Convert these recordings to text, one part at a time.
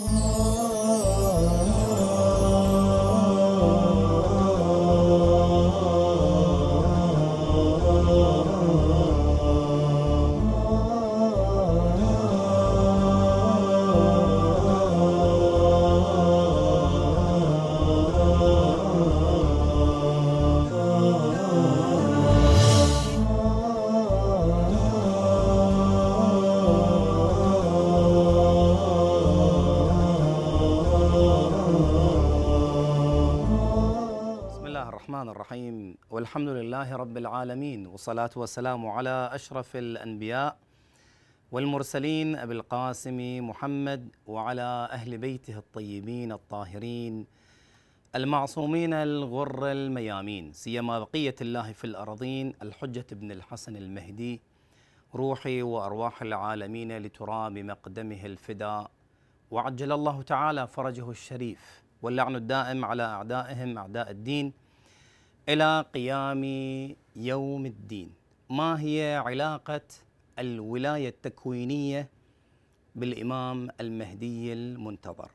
Oh. الرحمن الرحيم والحمد لله رب العالمين والصلاة والسلام على أشرف الأنبياء والمرسلين أبي القاسم محمد وعلى أهل بيته الطيبين الطاهرين المعصومين الغر الميامين سيما بقية الله في الأرضين الحجة بن الحسن المهدي روحي وأرواح العالمين لتراب مقدمه الفداء وعجل الله تعالى فرجه الشريف واللعن الدائم على أعدائهم أعداء الدين إلى قيام يوم الدين ما هي علاقة الولاية التكوينية بالإمام المهدي المنتظر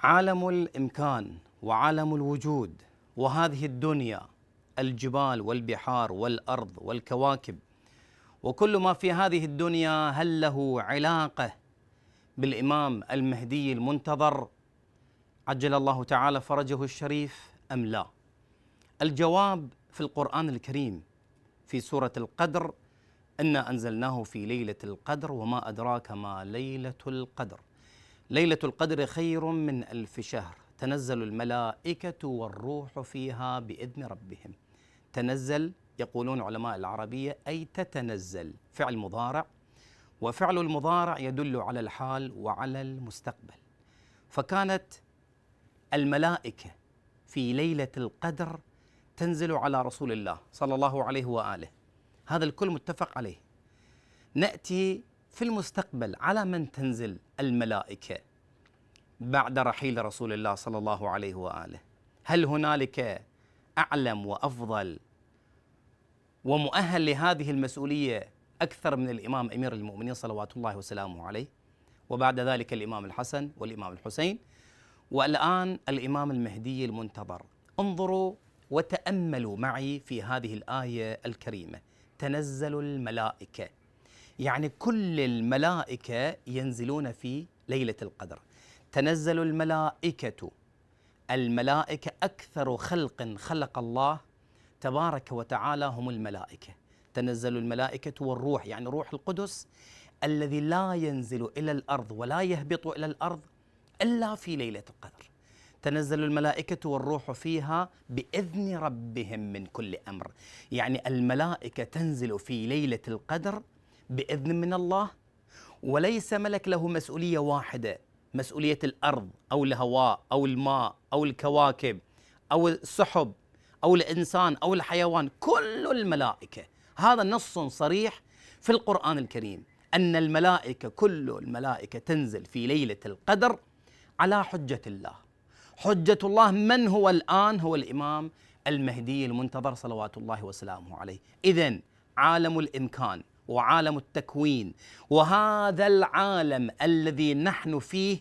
عالم الإمكان وعالم الوجود وهذه الدنيا الجبال والبحار والأرض والكواكب وكل ما في هذه الدنيا هل له علاقة بالإمام المهدي المنتظر عجل الله تعالى فرجه الشريف أم لا؟ الجواب في القرآن الكريم في سورة القدر إنا أنزلناه في ليلة القدر وما أدراك ما ليلة القدر ليلة القدر خير من ألف شهر تنزل الملائكة والروح فيها بإذن ربهم تنزل يقولون علماء العربية أي تتنزل فعل مضارع وفعل المضارع يدل على الحال وعلى المستقبل فكانت الملائكة في ليلة القدر تنزل على رسول الله صلى الله عليه واله هذا الكل متفق عليه ناتي في المستقبل على من تنزل الملائكه بعد رحيل رسول الله صلى الله عليه واله هل هنالك اعلم وافضل ومؤهل لهذه المسؤوليه اكثر من الامام امير المؤمنين صلوات الله وسلامه عليه وبعد ذلك الامام الحسن والامام الحسين والان الامام المهدي المنتظر انظروا وتاملوا معي في هذه الايه الكريمه تنزل الملائكه يعني كل الملائكه ينزلون في ليله القدر تنزل الملائكه الملائكه اكثر خلق خلق الله تبارك وتعالى هم الملائكه تنزل الملائكه والروح يعني روح القدس الذي لا ينزل الى الارض ولا يهبط الى الارض الا في ليله القدر تنزل الملائكة والروح فيها بإذن ربهم من كل أمر يعني الملائكة تنزل في ليلة القدر بإذن من الله وليس ملك له مسؤولية واحدة مسؤولية الأرض أو الهواء أو الماء أو الكواكب أو السحب أو الإنسان أو الحيوان كل الملائكة هذا نص صريح في القرآن الكريم أن الملائكة كل الملائكة تنزل في ليلة القدر على حجة الله حجة الله من هو الآن هو الإمام المهدي المنتظر صلوات الله وسلامه عليه إذا عالم الإمكان وعالم التكوين وهذا العالم الذي نحن فيه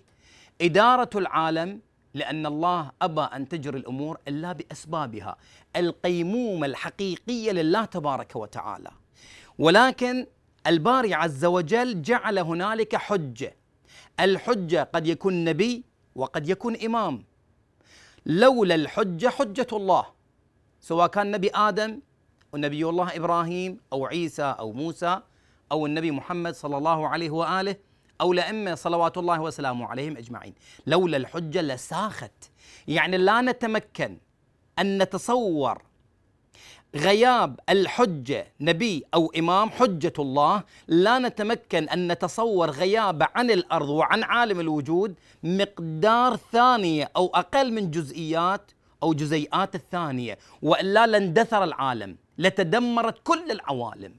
إدارة العالم لأن الله أبى أن تجري الأمور إلا بأسبابها القيمومة الحقيقية لله تبارك وتعالى ولكن الباري عز وجل جعل هنالك حجة الحجة قد يكون نبي وقد يكون إمام لولا الحجة حجة الله سواء كان نبي آدم ونبي الله إبراهيم أو عيسى أو موسى أو النبي محمد صلى الله عليه وآله أو لأمة صلوات الله وسلامه عليهم أجمعين لولا الحجة لساخت يعني لا نتمكن أن نتصور غياب الحجة نبي أو إمام حجة الله لا نتمكن أن نتصور غياب عن الأرض وعن عالم الوجود مقدار ثانية أو أقل من جزئيات أو جزيئات الثانية وإلا لاندثر العالم لتدمرت كل العوالم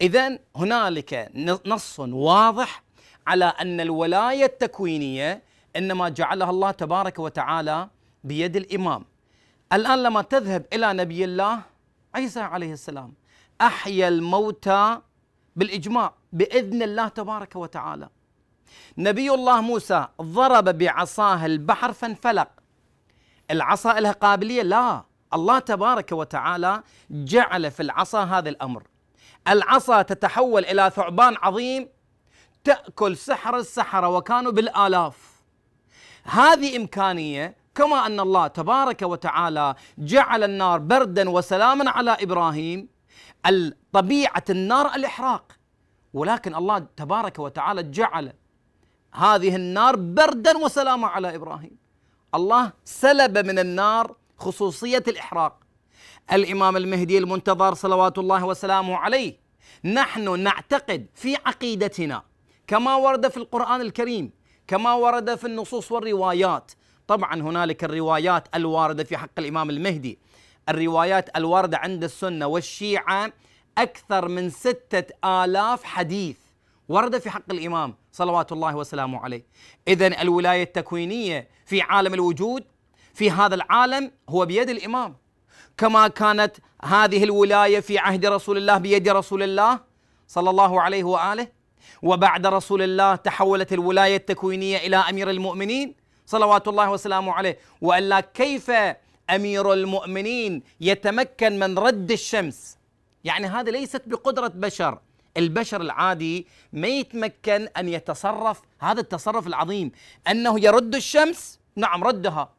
إذا هنالك نص واضح على أن الولاية التكوينية إنما جعلها الله تبارك وتعالى بيد الإمام الآن لما تذهب إلى نبي الله عيسى عليه السلام احيا الموتى بالاجماع باذن الله تبارك وتعالى نبي الله موسى ضرب بعصاه البحر فانفلق العصا لها قابليه لا الله تبارك وتعالى جعل في العصا هذا الامر العصا تتحول الى ثعبان عظيم تاكل سحر السحره وكانوا بالالاف هذه امكانيه كما أن الله تبارك وتعالى جعل النار بردا وسلاما على إبراهيم طبيعة النار الإحراق ولكن الله تبارك وتعالى جعل هذه النار بردا وسلاما على إبراهيم الله سلب من النار خصوصية الإحراق الإمام المهدي المنتظر صلوات الله وسلامه عليه نحن نعتقد في عقيدتنا كما ورد في القرآن الكريم كما ورد في النصوص والروايات طبعا هنالك الروايات الواردة في حق الإمام المهدي الروايات الواردة عند السنة والشيعة أكثر من ستة آلاف حديث ورد في حق الإمام صلوات الله وسلامه عليه إذا الولاية التكوينية في عالم الوجود في هذا العالم هو بيد الإمام كما كانت هذه الولاية في عهد رسول الله بيد رسول الله صلى الله عليه وآله وبعد رسول الله تحولت الولاية التكوينية إلى أمير المؤمنين صلوات الله وسلامه عليه والا كيف امير المؤمنين يتمكن من رد الشمس يعني هذا ليست بقدره بشر البشر العادي ما يتمكن ان يتصرف هذا التصرف العظيم انه يرد الشمس نعم ردها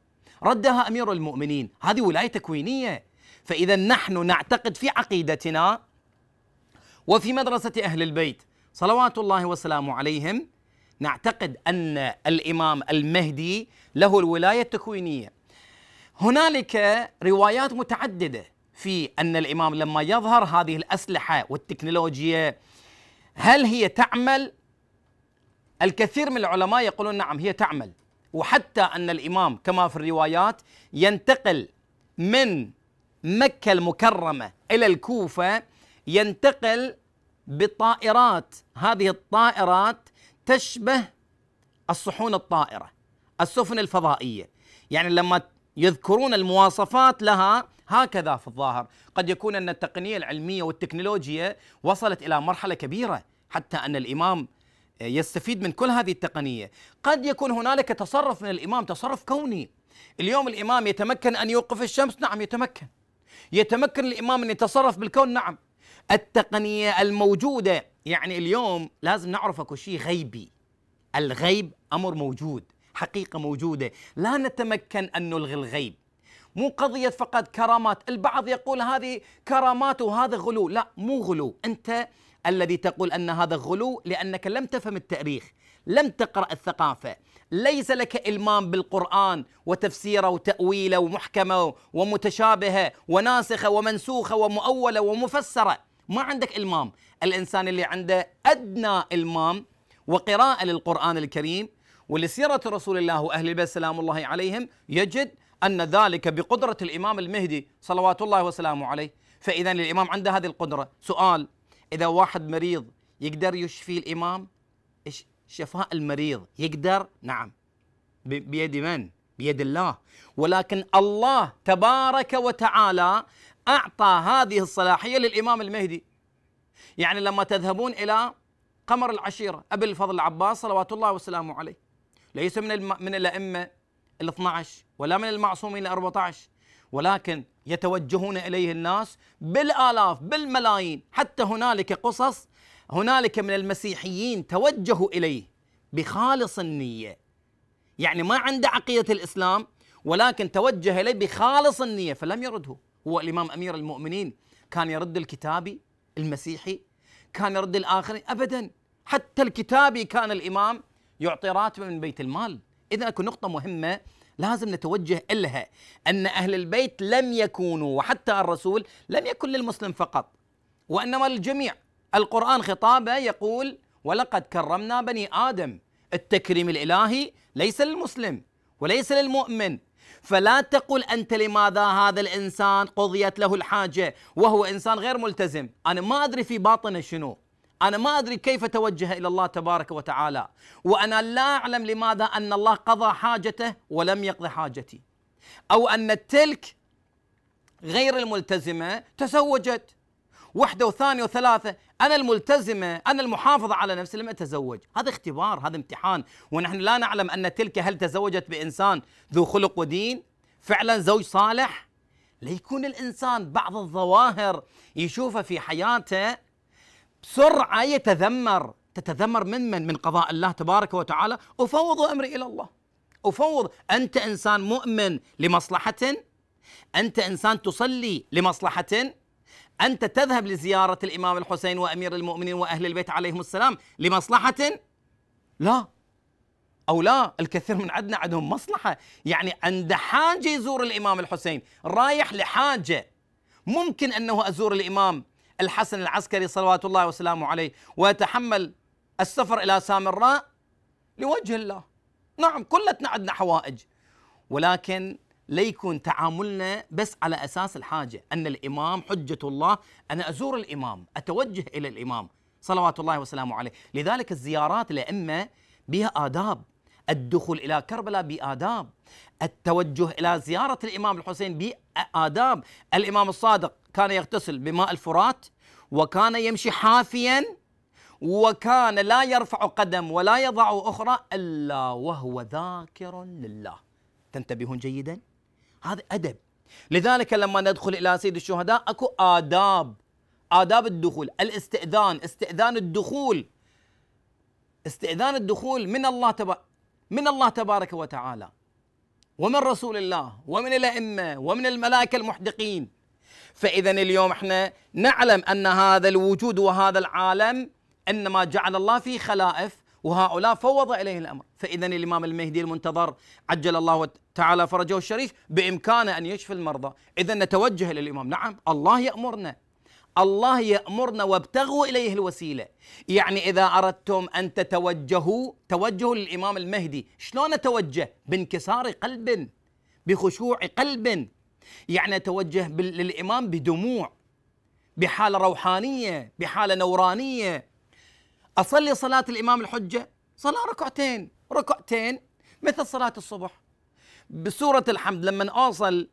ردها امير المؤمنين هذه ولايه تكوينيه فاذا نحن نعتقد في عقيدتنا وفي مدرسه اهل البيت صلوات الله وسلامه عليهم نعتقد ان الامام المهدي له الولايه التكوينيه. هنالك روايات متعدده في ان الامام لما يظهر هذه الاسلحه والتكنولوجيا هل هي تعمل؟ الكثير من العلماء يقولون نعم هي تعمل وحتى ان الامام كما في الروايات ينتقل من مكه المكرمه الى الكوفه ينتقل بطائرات هذه الطائرات تشبه الصحون الطائره السفن الفضائيه يعني لما يذكرون المواصفات لها هكذا في الظاهر قد يكون ان التقنيه العلميه والتكنولوجيا وصلت الى مرحله كبيره حتى ان الامام يستفيد من كل هذه التقنيه قد يكون هنالك تصرف من الامام تصرف كوني اليوم الامام يتمكن ان يوقف الشمس نعم يتمكن يتمكن الامام ان يتصرف بالكون نعم التقنيه الموجوده يعني اليوم لازم نعرف اكو شيء غيبي الغيب امر موجود حقيقه موجوده لا نتمكن ان نلغي الغيب مو قضية فقط كرامات البعض يقول هذه كرامات وهذا غلو لا مو غلو أنت الذي تقول أن هذا غلو لأنك لم تفهم التاريخ لم تقرأ الثقافة ليس لك إلمام بالقرآن وتفسيره وتأويله ومحكمة ومتشابهة وناسخة ومنسوخة ومؤولة ومفسرة ما عندك إلمام الانسان اللي عنده ادنى المام وقراءه للقران الكريم ولسيره رسول الله واهل البيت سلام الله عليهم يجد ان ذلك بقدره الامام المهدي صلوات الله وسلامه عليه فاذا الامام عنده هذه القدره سؤال اذا واحد مريض يقدر يشفي الامام شفاء المريض يقدر نعم بيد من بيد الله ولكن الله تبارك وتعالى اعطى هذه الصلاحيه للامام المهدي يعني لما تذهبون إلى قمر العشيرة أبي الفضل العباس صلوات الله وسلامه عليه ليس من الم... من الأئمة ال 12 ولا من المعصومين ال 14 ولكن يتوجهون إليه الناس بالآلاف بالملايين حتى هنالك قصص هنالك من المسيحيين توجهوا إليه بخالص النية يعني ما عنده عقيدة الإسلام ولكن توجه إليه بخالص النية فلم يرده هو الإمام أمير المؤمنين كان يرد الكتابي المسيحي كان يرد الآخرين أبدا حتى الكتابي كان الإمام يعطي راتبه من بيت المال إذا أكو نقطة مهمة لازم نتوجه إلها أن أهل البيت لم يكونوا وحتى الرسول لم يكن للمسلم فقط وإنما للجميع القرآن خطابه يقول ولقد كرمنا بني آدم التكريم الإلهي ليس للمسلم وليس للمؤمن فلا تقل أنت لماذا هذا الإنسان قضيت له الحاجة وهو إنسان غير ملتزم أنا ما أدري في باطنه شنو أنا ما أدري كيف توجه إلى الله تبارك وتعالى وأنا لا أعلم لماذا أن الله قضى حاجته ولم يقضي حاجتي أو أن تلك غير الملتزمة تزوجت واحدة وثانية وثلاثة أنا الملتزمة أنا المحافظة على نفسي لم أتزوج هذا اختبار هذا امتحان ونحن لا نعلم أن تلك هل تزوجت بإنسان ذو خلق ودين فعلا زوج صالح ليكون الإنسان بعض الظواهر يشوفها في حياته بسرعة يتذمر تتذمر من من من قضاء الله تبارك وتعالى أفوض أمري إلى الله أفوض أنت إنسان مؤمن لمصلحة أنت إنسان تصلي لمصلحة أنت تذهب لزيارة الإمام الحسين وأمير المؤمنين وأهل البيت عليهم السلام لمصلحة لا أو لا الكثير من عندنا عندهم مصلحة يعني عند حاجة يزور الإمام الحسين رايح لحاجة ممكن أنه أزور الإمام الحسن العسكري صلوات الله وسلامه عليه وأتحمل السفر إلى سامراء لوجه الله نعم كلتنا عندنا حوائج ولكن ليكون تعاملنا بس على أساس الحاجة أن الإمام حجة الله أنا أزور الإمام أتوجه إلى الإمام صلوات الله وسلامه عليه لذلك الزيارات الأئمة بها آداب الدخول إلى كربلاء بآداب التوجه إلى زيارة الإمام الحسين بآداب الإمام الصادق كان يغتسل بماء الفرات وكان يمشي حافيا وكان لا يرفع قدم ولا يضع أخرى إلا وهو ذاكر لله تنتبهون جيداً هذا أدب لذلك لما ندخل إلى سيد الشهداء أكو آداب آداب الدخول الاستئذان استئذان الدخول استئذان الدخول من الله تبارك من الله تبارك وتعالى ومن رسول الله ومن الأئمة ومن الملائكة المحدقين فإذا اليوم احنا نعلم أن هذا الوجود وهذا العالم إنما جعل الله فيه خلائف وهؤلاء فوض إليه الأمر فإذا الإمام المهدي المنتظر عجل الله تعالى فرجه الشريف بإمكانه أن يشفي المرضى إذا نتوجه إلى الإمام نعم الله يأمرنا الله يأمرنا وابتغوا إليه الوسيلة يعني إذا أردتم أن تتوجهوا توجهوا للإمام المهدي شلون أتوجه بانكسار قلب بخشوع قلب يعني أتوجه للإمام بدموع بحالة روحانية بحالة نورانية اصلي صلاه الامام الحجه صلاه ركعتين ركعتين مثل صلاه الصبح بسوره الحمد لما اوصل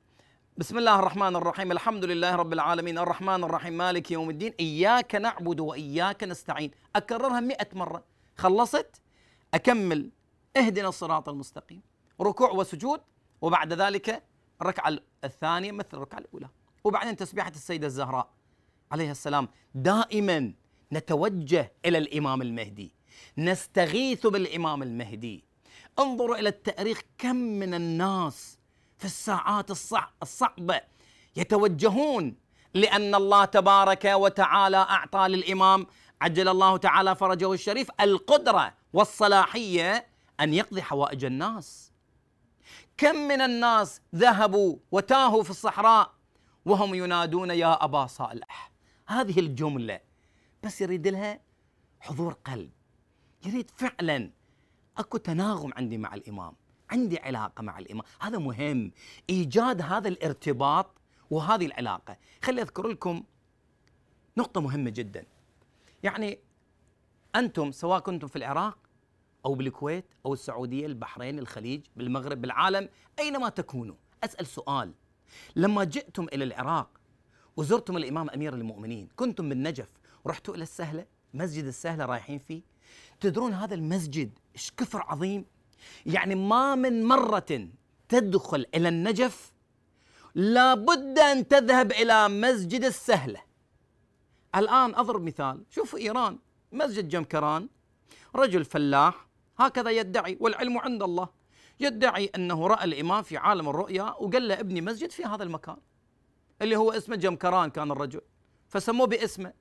بسم الله الرحمن الرحيم الحمد لله رب العالمين الرحمن الرحيم مالك يوم الدين اياك نعبد واياك نستعين اكررها 100 مره خلصت اكمل اهدنا الصراط المستقيم ركوع وسجود وبعد ذلك الركعه الثانيه مثل الركعه الاولى وبعدين تسبيحه السيده الزهراء عليها السلام دائما نتوجه الى الامام المهدي نستغيث بالامام المهدي انظروا الى التاريخ كم من الناس في الساعات الصعبه يتوجهون لان الله تبارك وتعالى اعطى للامام عجل الله تعالى فرجه الشريف القدره والصلاحيه ان يقضي حوائج الناس كم من الناس ذهبوا وتاهوا في الصحراء وهم ينادون يا ابا صالح هذه الجمله بس يريد لها حضور قلب يريد فعلا اكو تناغم عندي مع الامام عندي علاقه مع الامام هذا مهم ايجاد هذا الارتباط وهذه العلاقه خلي اذكر لكم نقطه مهمه جدا يعني انتم سواء كنتم في العراق او بالكويت او السعوديه البحرين الخليج بالمغرب بالعالم اينما تكونوا اسال سؤال لما جئتم الى العراق وزرتم الامام امير المؤمنين كنتم بالنجف رحتوا الى السهله مسجد السهله رايحين فيه تدرون هذا المسجد ايش كثر عظيم يعني ما من مره تدخل الى النجف لابد ان تذهب الى مسجد السهله الان اضرب مثال شوفوا ايران مسجد جمكران رجل فلاح هكذا يدعي والعلم عند الله يدعي انه راى الامام في عالم الرؤيا وقال له ابني مسجد في هذا المكان اللي هو اسمه جمكران كان الرجل فسموه باسمه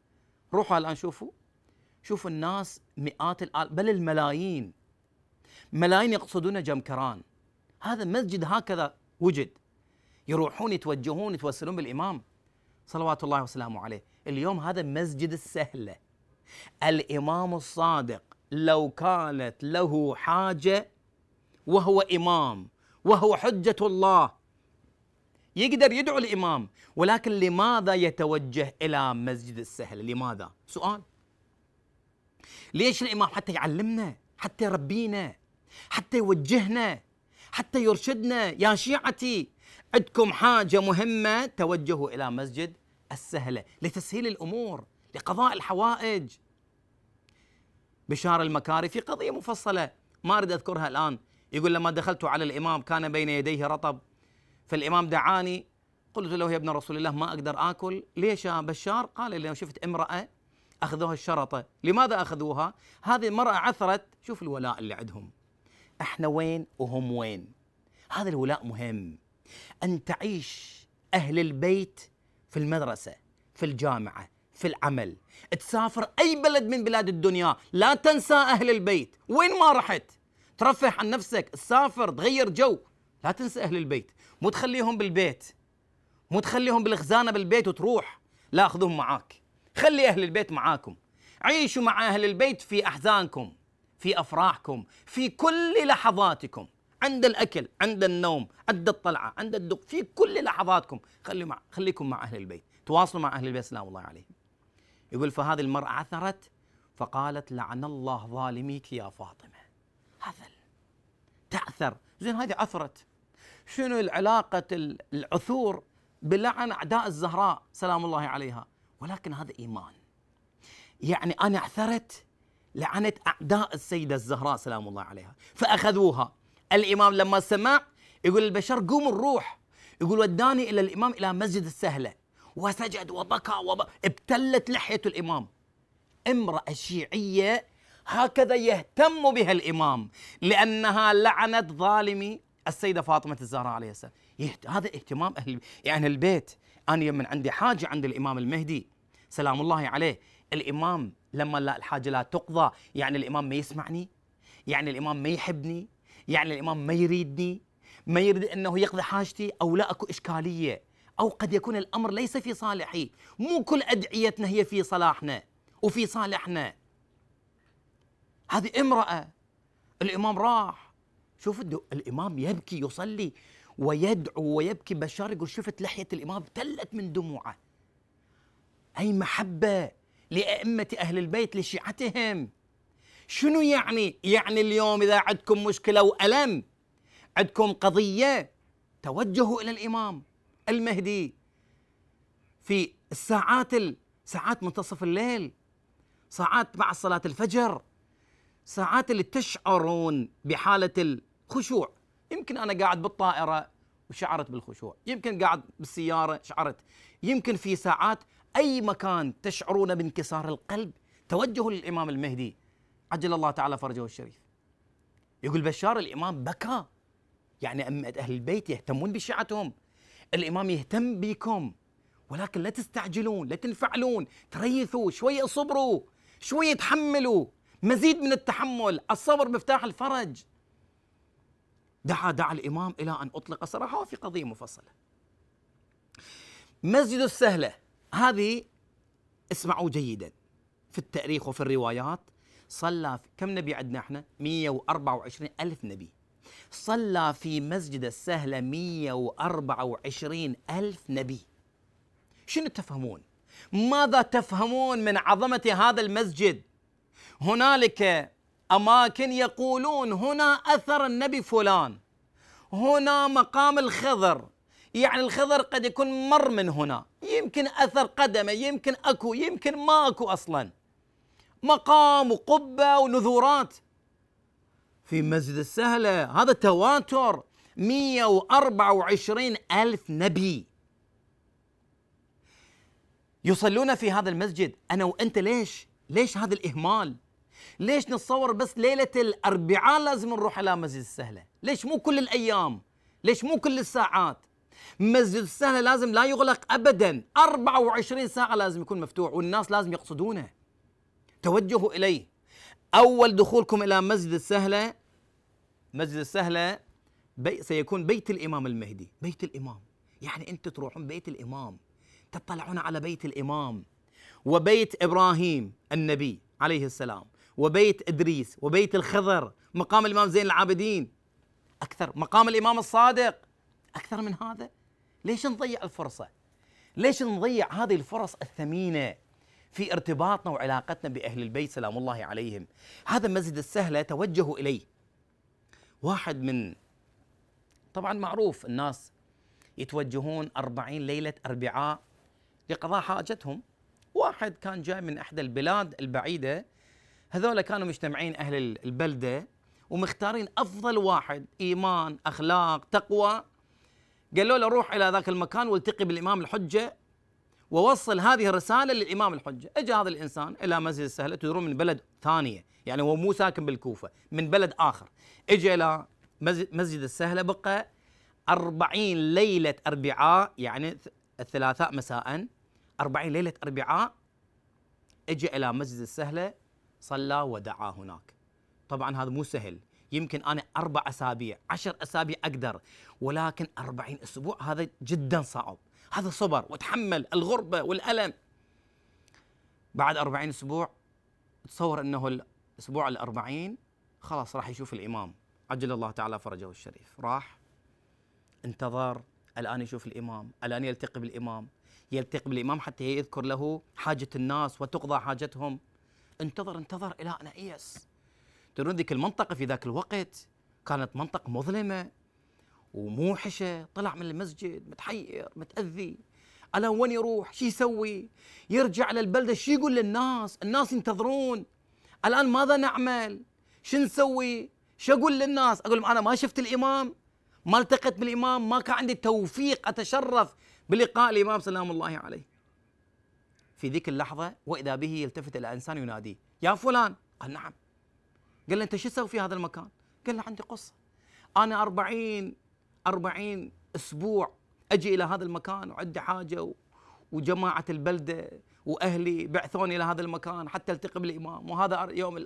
روحوا الان شوفوا شوفوا الناس مئات الآلاف بل الملايين ملايين يقصدون جمكران هذا مسجد هكذا وجد يروحون يتوجهون يتوسلون بالإمام صلوات الله وسلامه عليه اليوم هذا مسجد السهلة الإمام الصادق لو كانت له حاجة وهو إمام وهو حجة الله يقدر يدعو الإمام ولكن لماذا يتوجه إلى مسجد السهل لماذا سؤال ليش الإمام حتى يعلمنا حتى يربينا حتى يوجهنا حتى يرشدنا يا شيعتي عندكم حاجة مهمة توجهوا إلى مسجد السهلة لتسهيل الأمور لقضاء الحوائج بشار المكاري في قضية مفصلة ما أريد أذكرها الآن يقول لما دخلت على الإمام كان بين يديه رطب فالإمام دعاني قلت له يا ابن رسول الله ما أقدر آكل ليش يا بشار قال لي شفت امرأة أخذوها الشرطة لماذا أخذوها هذه المرأة عثرت شوف الولاء اللي عندهم احنا وين وهم وين هذا الولاء مهم أن تعيش أهل البيت في المدرسة في الجامعة في العمل تسافر أي بلد من بلاد الدنيا لا تنسى أهل البيت وين ما رحت ترفه عن نفسك تسافر تغير جو لا تنسى أهل البيت مو تخليهم بالبيت مو تخليهم بالخزانه بالبيت وتروح لا اخذهم معاك خلي اهل البيت معاكم عيشوا مع اهل البيت في احزانكم في افراحكم في كل لحظاتكم عند الاكل عند النوم عند الطلعه عند الدق في كل لحظاتكم خلي مع خليكم مع اهل البيت تواصلوا مع اهل البيت سلام الله عليهم يقول فهذه المراه عثرت فقالت لعن الله ظالميك يا فاطمه هذا تعثر زين هذه عثرت شنو العلاقة العثور بلعن أعداء الزهراء سلام الله عليها ولكن هذا إيمان يعني أنا عثرت لعنة أعداء السيدة الزهراء سلام الله عليها فأخذوها الإمام لما سمع يقول البشر قوم الروح يقول وداني إلى الإمام إلى مسجد السهلة وسجد وبكى وب... ابتلت لحية الإمام امرأة شيعية هكذا يهتم بها الإمام لأنها لعنت ظالمي السيده فاطمه الزهراء عليه السلام يهت... هذا اهتمام اهل يعني البيت انا من عندي حاجه عند الامام المهدي سلام الله عليه الامام لما لا الحاجه لا تقضى يعني الامام ما يسمعني يعني الامام ما يحبني يعني الامام ما يريدني ما يريد انه يقضي حاجتي او لا اكو اشكاليه او قد يكون الامر ليس في صالحي مو كل ادعيتنا هي في صلاحنا وفي صالحنا هذه امراه الامام راح شوف الامام يبكي يصلي ويدعو ويبكي بشار يقول شفت لحيه الامام تلت من دموعه اي محبه لائمه اهل البيت لشيعتهم شنو يعني يعني اليوم اذا عندكم مشكله والم عندكم قضيه توجهوا الى الامام المهدي في الساعات ساعات منتصف الليل ساعات بعد صلاه الفجر ساعات اللي تشعرون بحاله خشوع يمكن انا قاعد بالطائره وشعرت بالخشوع يمكن قاعد بالسياره شعرت يمكن في ساعات اي مكان تشعرون بانكسار القلب توجهوا للامام المهدي عجل الله تعالى فرجه الشريف يقول بشار الامام بكى يعني أم أهل البيت يهتمون بشيعتهم الإمام يهتم بكم ولكن لا تستعجلون لا تنفعلون تريثوا شوية صبروا شوية تحملوا مزيد من التحمل الصبر مفتاح الفرج دعا دعا الإمام إلى أن أطلق سراحه في قضية مفصلة مسجد السهلة هذه اسمعوا جيدا في التاريخ وفي الروايات صلى في كم نبي عندنا احنا 124 ألف نبي صلى في مسجد السهلة 124 ألف نبي شنو تفهمون ماذا تفهمون من عظمة هذا المسجد هنالك أماكن يقولون هنا أثر النبي فلان هنا مقام الخضر يعني الخضر قد يكون مر من هنا يمكن أثر قدمه يمكن أكو يمكن ما أكو أصلا مقام وقبة ونذورات في مسجد السهلة هذا تواتر 124 ألف نبي يصلون في هذا المسجد أنا وأنت ليش؟ ليش هذا الإهمال؟ ليش نتصور بس ليله الاربعاء لازم نروح على مسجد السهله ليش مو كل الايام ليش مو كل الساعات مسجد السهله لازم لا يغلق ابدا 24 ساعه لازم يكون مفتوح والناس لازم يقصدونه توجهوا اليه اول دخولكم الى مسجد السهله مسجد السهله بي سيكون بيت الامام المهدي بيت الامام يعني انت تروحون بيت الامام تطلعون على بيت الامام وبيت ابراهيم النبي عليه السلام وبيت إدريس وبيت الخضر مقام الإمام زين العابدين أكثر مقام الإمام الصادق أكثر من هذا ليش نضيع الفرصة ليش نضيع هذه الفرص الثمينة في ارتباطنا وعلاقتنا بأهل البيت سلام الله عليهم هذا مسجد السهلة توجهوا إليه واحد من طبعا معروف الناس يتوجهون أربعين ليلة أربعاء لقضاء حاجتهم واحد كان جاي من احدى البلاد البعيده هذول كانوا مجتمعين أهل البلدة ومختارين أفضل واحد إيمان أخلاق تقوى قالوا له روح إلى ذاك المكان والتقي بالإمام الحجة ووصل هذه الرسالة للإمام الحجة اجى هذا الإنسان إلى مسجد السهلة تدرون من بلد ثانية يعني هو مو ساكن بالكوفة من بلد آخر اجى إلى مسجد السهلة بقى أربعين ليلة أربعاء يعني الثلاثاء مساء أربعين ليلة أربعاء اجى إلى مسجد السهلة صلى ودعا هناك طبعا هذا مو سهل يمكن انا اربع اسابيع عشر اسابيع اقدر ولكن أربعين اسبوع هذا جدا صعب هذا صبر وتحمل الغربه والالم بعد أربعين اسبوع تصور انه الاسبوع الأربعين خلاص راح يشوف الامام عجل الله تعالى فرجه الشريف راح انتظر الان يشوف الامام الان يلتقي بالامام يلتقي بالامام حتى يذكر له حاجه الناس وتقضى حاجتهم انتظر انتظر الى ان ايأس ترون ذيك المنطقه في ذاك الوقت كانت منطقه مظلمه وموحشه طلع من المسجد متحير متاذي على وين يروح شو يسوي يرجع للبلده شو يقول للناس الناس ينتظرون الان ماذا نعمل شو نسوي شو اقول للناس اقول لهم انا ما شفت الامام ما التقيت بالامام ما كان عندي توفيق اتشرف بلقاء الامام سلام الله عليه في ذيك اللحظة وإذا به يلتفت إلى إنسان يناديه يا فلان قال نعم قال له أنت شو تسوي في هذا المكان قال له عندي قصة أنا أربعين أربعين أسبوع أجي إلى هذا المكان وعندي حاجة و... وجماعة البلدة وأهلي بعثوني إلى هذا المكان حتى التقي بالإمام وهذا يوم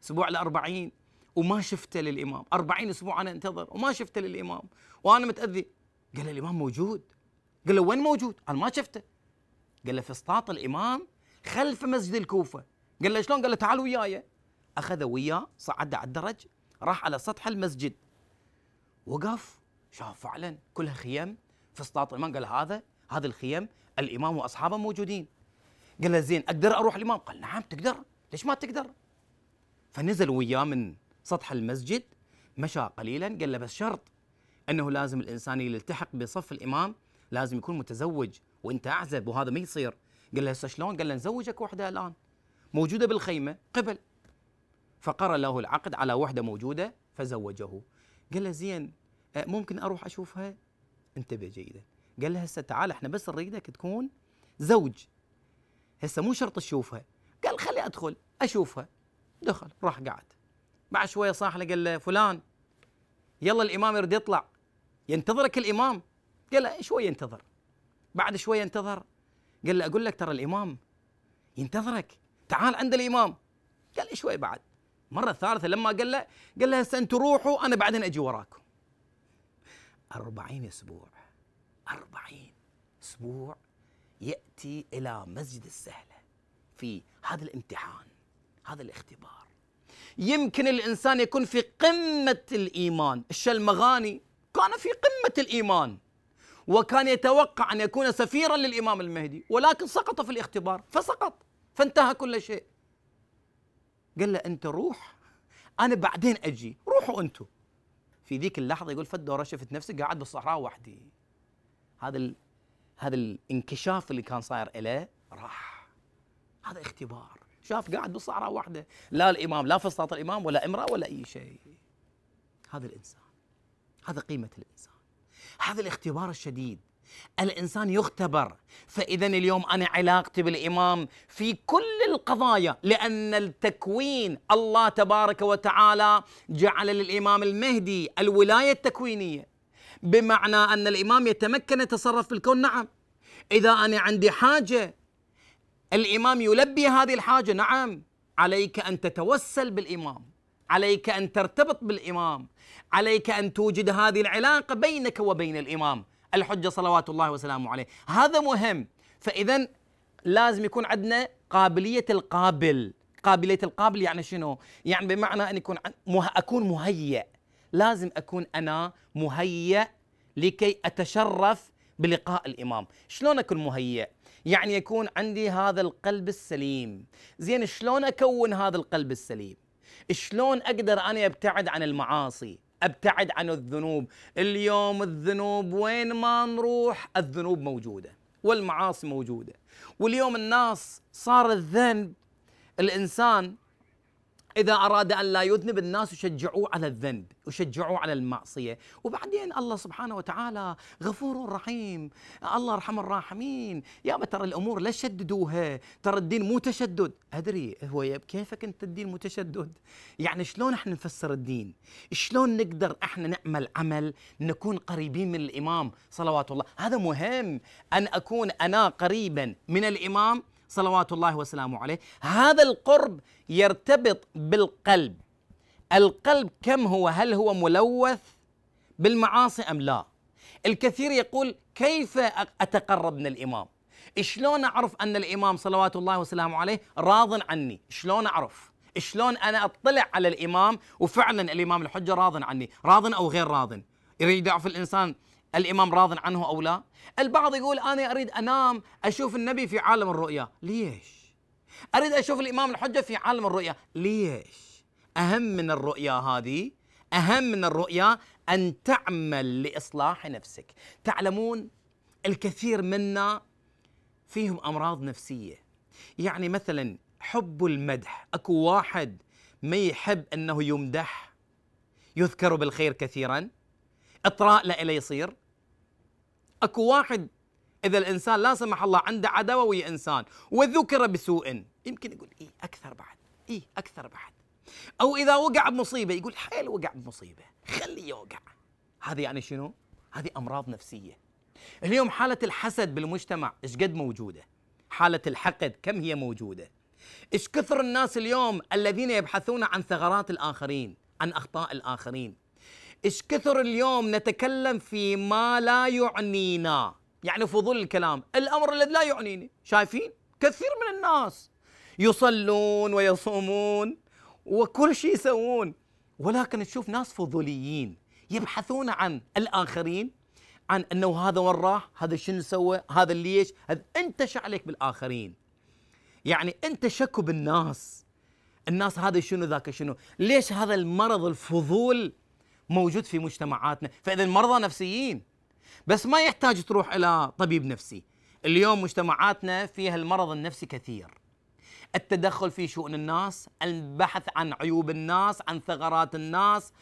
الأسبوع الأربعين وما شفته للإمام أربعين أسبوع أنا أنتظر وما شفته للإمام وأنا متأذي قال الإمام موجود قال له وين موجود أنا ما شفته قال له فسطاط الامام خلف مسجد الكوفه قال له شلون قال له تعال وياي اخذه وياه صعد على الدرج راح على سطح المسجد وقف شاف فعلا كلها خيم فسطاط الامام قال هذا هذه الخيم الامام واصحابه موجودين قال له زين اقدر اروح الامام قال نعم تقدر ليش ما تقدر فنزل وياه من سطح المسجد مشى قليلا قال له بس شرط انه لازم الانسان اللي يلتحق بصف الامام لازم يكون متزوج وانت اعزب وهذا ما يصير قال له هسه شلون؟ قال له نزوجك وحده الان موجوده بالخيمه قبل فقرا له العقد على وحده موجوده فزوجه قال له زين آه، ممكن اروح اشوفها؟ انتبه جيدا قال له هسه تعال احنا بس نريدك تكون زوج هسه مو شرط تشوفها قال خلي ادخل اشوفها دخل راح قعد بعد شويه صاح له قال له فلان يلا الامام يرد يطلع ينتظرك الامام قال له شوي ينتظر بعد شويه انتظر قال له اقول لك ترى الامام ينتظرك تعال عند الامام قال لي شوي بعد مرة ثالثة لما قال له قال له هسه انتم روحوا انا بعدين اجي وراكم أربعين اسبوع أربعين اسبوع ياتي الى مسجد السهله في هذا الامتحان هذا الاختبار يمكن الانسان يكون في قمه الايمان الشلمغاني كان في قمه الايمان وكان يتوقع أن يكون سفيرا للإمام المهدي ولكن سقط في الاختبار فسقط فانتهى كل شيء قال له أنت روح أنا بعدين أجي روحوا أنتم في ذيك اللحظة يقول فدورة شفت نفسي قاعد بالصحراء وحدي هذا ال... هذا الانكشاف اللي كان صاير إليه راح هذا اختبار شاف قاعد بالصحراء وحده لا الإمام لا فسطاط الإمام ولا امرأة ولا أي شيء هذا الإنسان هذا قيمة الإنسان هذا الاختبار الشديد الانسان يختبر فاذا اليوم انا علاقتي بالامام في كل القضايا لان التكوين الله تبارك وتعالى جعل للامام المهدي الولايه التكوينيه بمعنى ان الامام يتمكن يتصرف في الكون نعم اذا انا عندي حاجه الامام يلبي هذه الحاجه نعم عليك ان تتوسل بالامام عليك ان ترتبط بالامام عليك ان توجد هذه العلاقه بينك وبين الامام الحجه صلوات الله وسلامه عليه هذا مهم فاذا لازم يكون عندنا قابليه القابل قابليه القابل يعني شنو يعني بمعنى ان يكون مه... اكون مهيئ لازم اكون انا مهيئ لكي اتشرف بلقاء الامام شلون اكون مهيئ يعني يكون عندي هذا القلب السليم زين شلون اكون هذا القلب السليم شلون اقدر انا ابتعد عن المعاصي ابتعد عن الذنوب اليوم الذنوب وين ما نروح الذنوب موجوده والمعاصي موجوده واليوم الناس صار الذنب الانسان إذا أراد أن لا يذنب الناس يشجعوه على الذنب يشجعوه على المعصية وبعدين الله سبحانه وتعالى غفور رحيم الله أرحم الراحمين يا ترى الأمور لا تشددوها ترى الدين مو تشدد أدري هو كيفك أنت الدين متشدد يعني شلون احنا نفسر الدين شلون نقدر احنا نعمل عمل نكون قريبين من الإمام صلوات الله هذا مهم أن أكون أنا قريبا من الإمام صلوات الله وسلامه عليه هذا القرب يرتبط بالقلب القلب كم هو هل هو ملوث بالمعاصي ام لا الكثير يقول كيف اتقرب من الامام شلون اعرف ان الامام صلوات الله وسلامه عليه راض عني شلون اعرف شلون انا اطلع على الامام وفعلا الامام الحجه راض عني راض او غير راض يريد يعرف الانسان الامام راض عنه او لا البعض يقول انا اريد انام اشوف النبي في عالم الرؤيا ليش اريد اشوف الامام الحجه في عالم الرؤيا ليش اهم من الرؤيا هذه اهم من الرؤيا ان تعمل لاصلاح نفسك تعلمون الكثير منا فيهم امراض نفسيه يعني مثلا حب المدح اكو واحد ما يحب انه يمدح يذكر بالخير كثيرا اطراء لا يصير اكو واحد اذا الانسان لا سمح الله عنده عداوه ويا انسان وذكر بسوء يمكن يقول اي اكثر بعد اي اكثر بعد او اذا وقع بمصيبه يقول حيل وقع بمصيبه خليه يوقع هذه يعني شنو؟ هذه امراض نفسيه اليوم حاله الحسد بالمجتمع ايش قد موجوده؟ حاله الحقد كم هي موجوده؟ ايش كثر الناس اليوم الذين يبحثون عن ثغرات الاخرين عن اخطاء الاخرين ايش كثر اليوم نتكلم في ما لا يعنينا يعني فضول الكلام الامر الذي لا يعنيني شايفين كثير من الناس يصلون ويصومون وكل شيء يسوون ولكن تشوف ناس فضوليين يبحثون عن الاخرين عن انه هذا وين راح هذا شنو سوى هذا ليش هذا انت عليك بالاخرين يعني انت شكو بالناس الناس هذا شنو ذاك شنو ليش هذا المرض الفضول موجود في مجتمعاتنا فإذا مرضى نفسيين بس ما يحتاج تروح إلى طبيب نفسي اليوم مجتمعاتنا فيها المرض النفسي كثير التدخل في شؤون الناس البحث عن عيوب الناس عن ثغرات الناس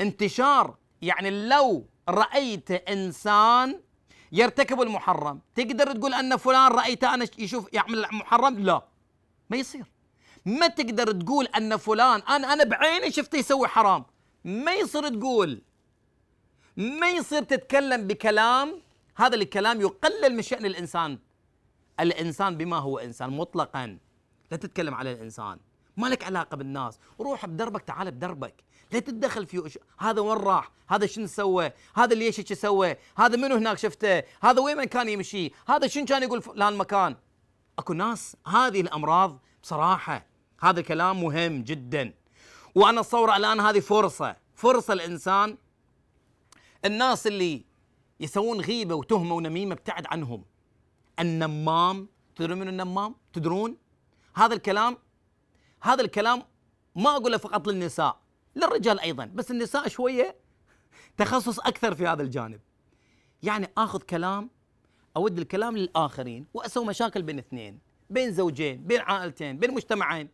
انتشار يعني لو رأيت إنسان يرتكب المحرم تقدر تقول أن فلان رأيته أنا يشوف يعمل محرم لا ما يصير ما تقدر تقول أن فلان أنا أنا بعيني شفته يسوي حرام ما يصير تقول ما يصير تتكلم بكلام هذا الكلام يقلل من شأن الإنسان الإنسان بما هو إنسان مطلقا لا تتكلم على الإنسان ما لك علاقة بالناس روح بدربك تعال بدربك لا تتدخل في أش... هذا وين راح هذا شنو سوى هذا اللي ايش سوى هذا منو هناك شفته هذا وين كان يمشي هذا شنو كان يقول فلان مكان اكو ناس هذه الامراض بصراحه هذا كلام مهم جدا وانا اتصور الان هذه فرصه فرصه الانسان الناس اللي يسوون غيبه وتهمه ونميمه ابتعد عنهم النمام تدرون من النمام تدرون هذا الكلام هذا الكلام ما اقوله فقط للنساء للرجال ايضا بس النساء شويه تخصص اكثر في هذا الجانب يعني اخذ كلام اود الكلام للاخرين واسوي مشاكل بين اثنين بين زوجين بين عائلتين بين مجتمعين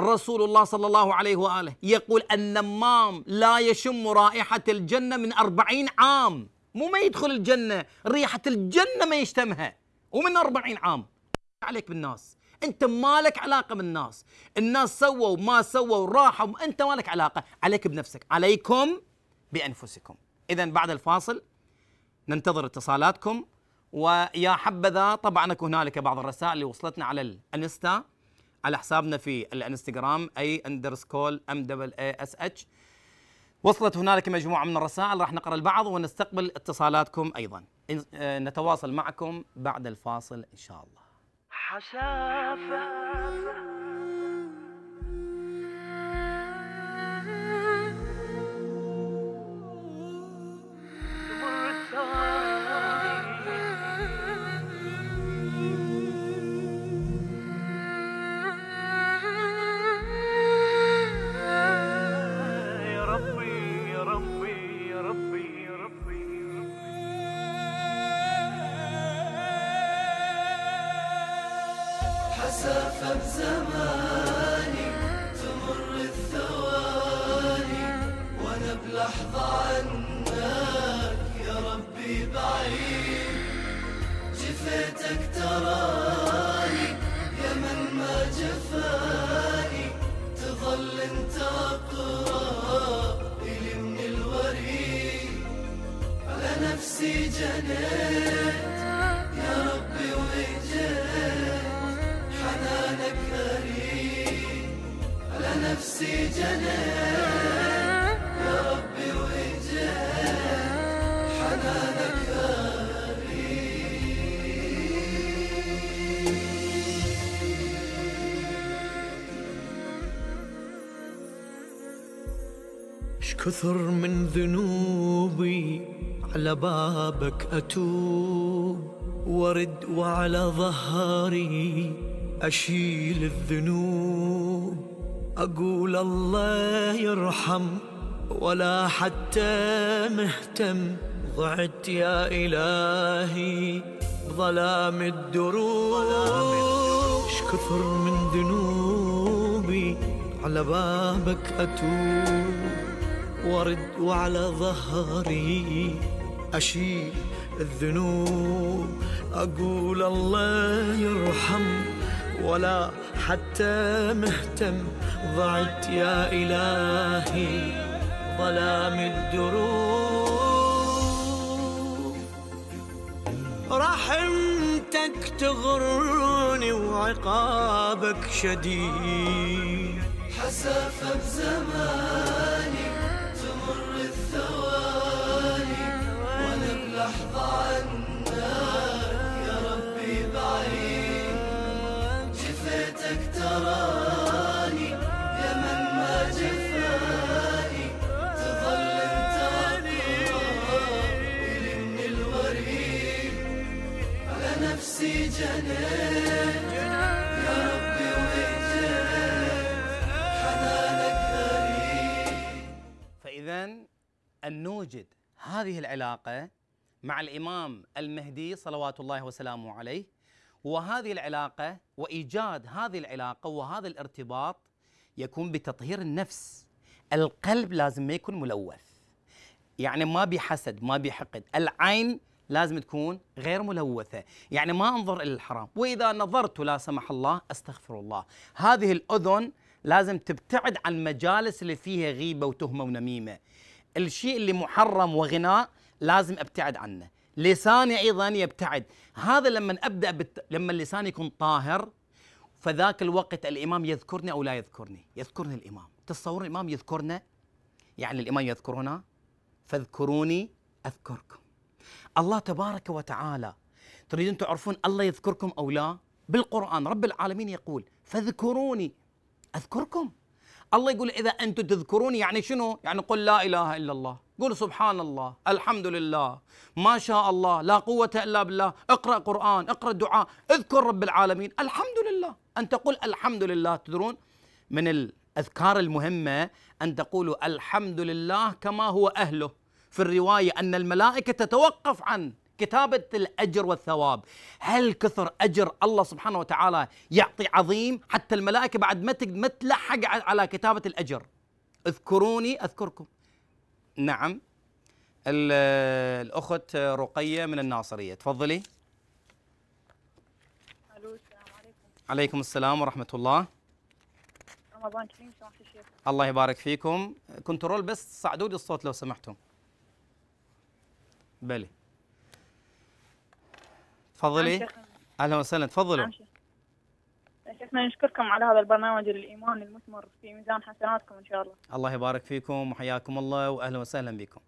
رسول الله صلى الله عليه وآله يقول النمام لا يشم رائحة الجنة من أربعين عام مو ما يدخل الجنة ريحة الجنة ما يشتمها ومن أربعين عام عليك بالناس انت مالك علاقه بالناس الناس سووا ما سووا راحوا انت مالك علاقه عليك بنفسك عليكم بانفسكم اذا بعد الفاصل ننتظر اتصالاتكم ويا حبذا طبعا اكو هنالك بعض الرسائل اللي وصلتنا على الانستا على حسابنا في الانستغرام اي اندرسكول ام دبل اي اس اتش وصلت هنالك مجموعه من الرسائل راح نقرا البعض ونستقبل اتصالاتكم ايضا آه، نتواصل معكم بعد الفاصل ان شاء الله حشافه بابك أتوب ورد وعلى ظهري أشيل الذنوب أقول الله يرحم ولا حتى مهتم ضعت يا إلهي ظلام الدروب كثر من ذنوبي على بابك أتوب ورد وعلى ظهري أشيل الذنوب أقول الله يرحم ولا حتى مهتم ضعت يا إلهي ظلام الدروب رحمتك تغرني وعقابك شديد حسافة بزماني تمر الثواب عنك يا ربي بعيد جفيتك تراني يا من جفاني تظل انت عطائي من الوريد على نفسي جنيت يا ربي وجيت حنانك غريب فإذا أن نوجد هذه العلاقة مع الامام المهدي صلوات الله وسلامه عليه وهذه العلاقه وايجاد هذه العلاقه وهذا الارتباط يكون بتطهير النفس القلب لازم ما يكون ملوث يعني ما بحسد ما بحقد العين لازم تكون غير ملوثة يعني ما أنظر إلى الحرام وإذا نظرت لا سمح الله أستغفر الله هذه الأذن لازم تبتعد عن مجالس اللي فيها غيبة وتهمة ونميمة الشيء اللي محرم وغناء لازم ابتعد عنه لساني ايضا يبتعد هذا لما ابدا بت... لما اللسان يكون طاهر فذاك الوقت الامام يذكرني او لا يذكرني يذكرني الامام تتصورون الامام يذكرنا يعني الامام يذكرنا فاذكروني اذكركم الله تبارك وتعالى تريدون تعرفون الله يذكركم او لا بالقران رب العالمين يقول فاذكروني اذكركم الله يقول إذا أنتم تذكرون يعني شنو يعني قل لا إله إلا الله قل سبحان الله الحمد لله ما شاء الله لا قوة إلا بالله اقرأ قرآن اقرأ دعاء اذكر رب العالمين الحمد لله أن تقول الحمد لله تدرون من الأذكار المهمة أن تقولوا الحمد لله كما هو أهله في الرواية أن الملائكة تتوقف عن كتابة الأجر والثواب هل كثر أجر الله سبحانه وتعالى يعطي عظيم حتى الملائكة بعد ما ما تلحق على كتابة الأجر اذكروني أذكركم نعم الأخت رقية من الناصرية تفضلي ألو السلام عليكم عليكم السلام ورحمة الله رمضان كريم سمحت الله يبارك فيكم كنترول بس صعدوا لي الصوت لو سمحتم بلي تفضلي نعم اهلا وسهلا تفضلوا نعم شيخنا نشكركم على هذا البرنامج الايمان المثمر في ميزان حسناتكم ان شاء الله الله يبارك فيكم وحياكم الله واهلا وسهلا بكم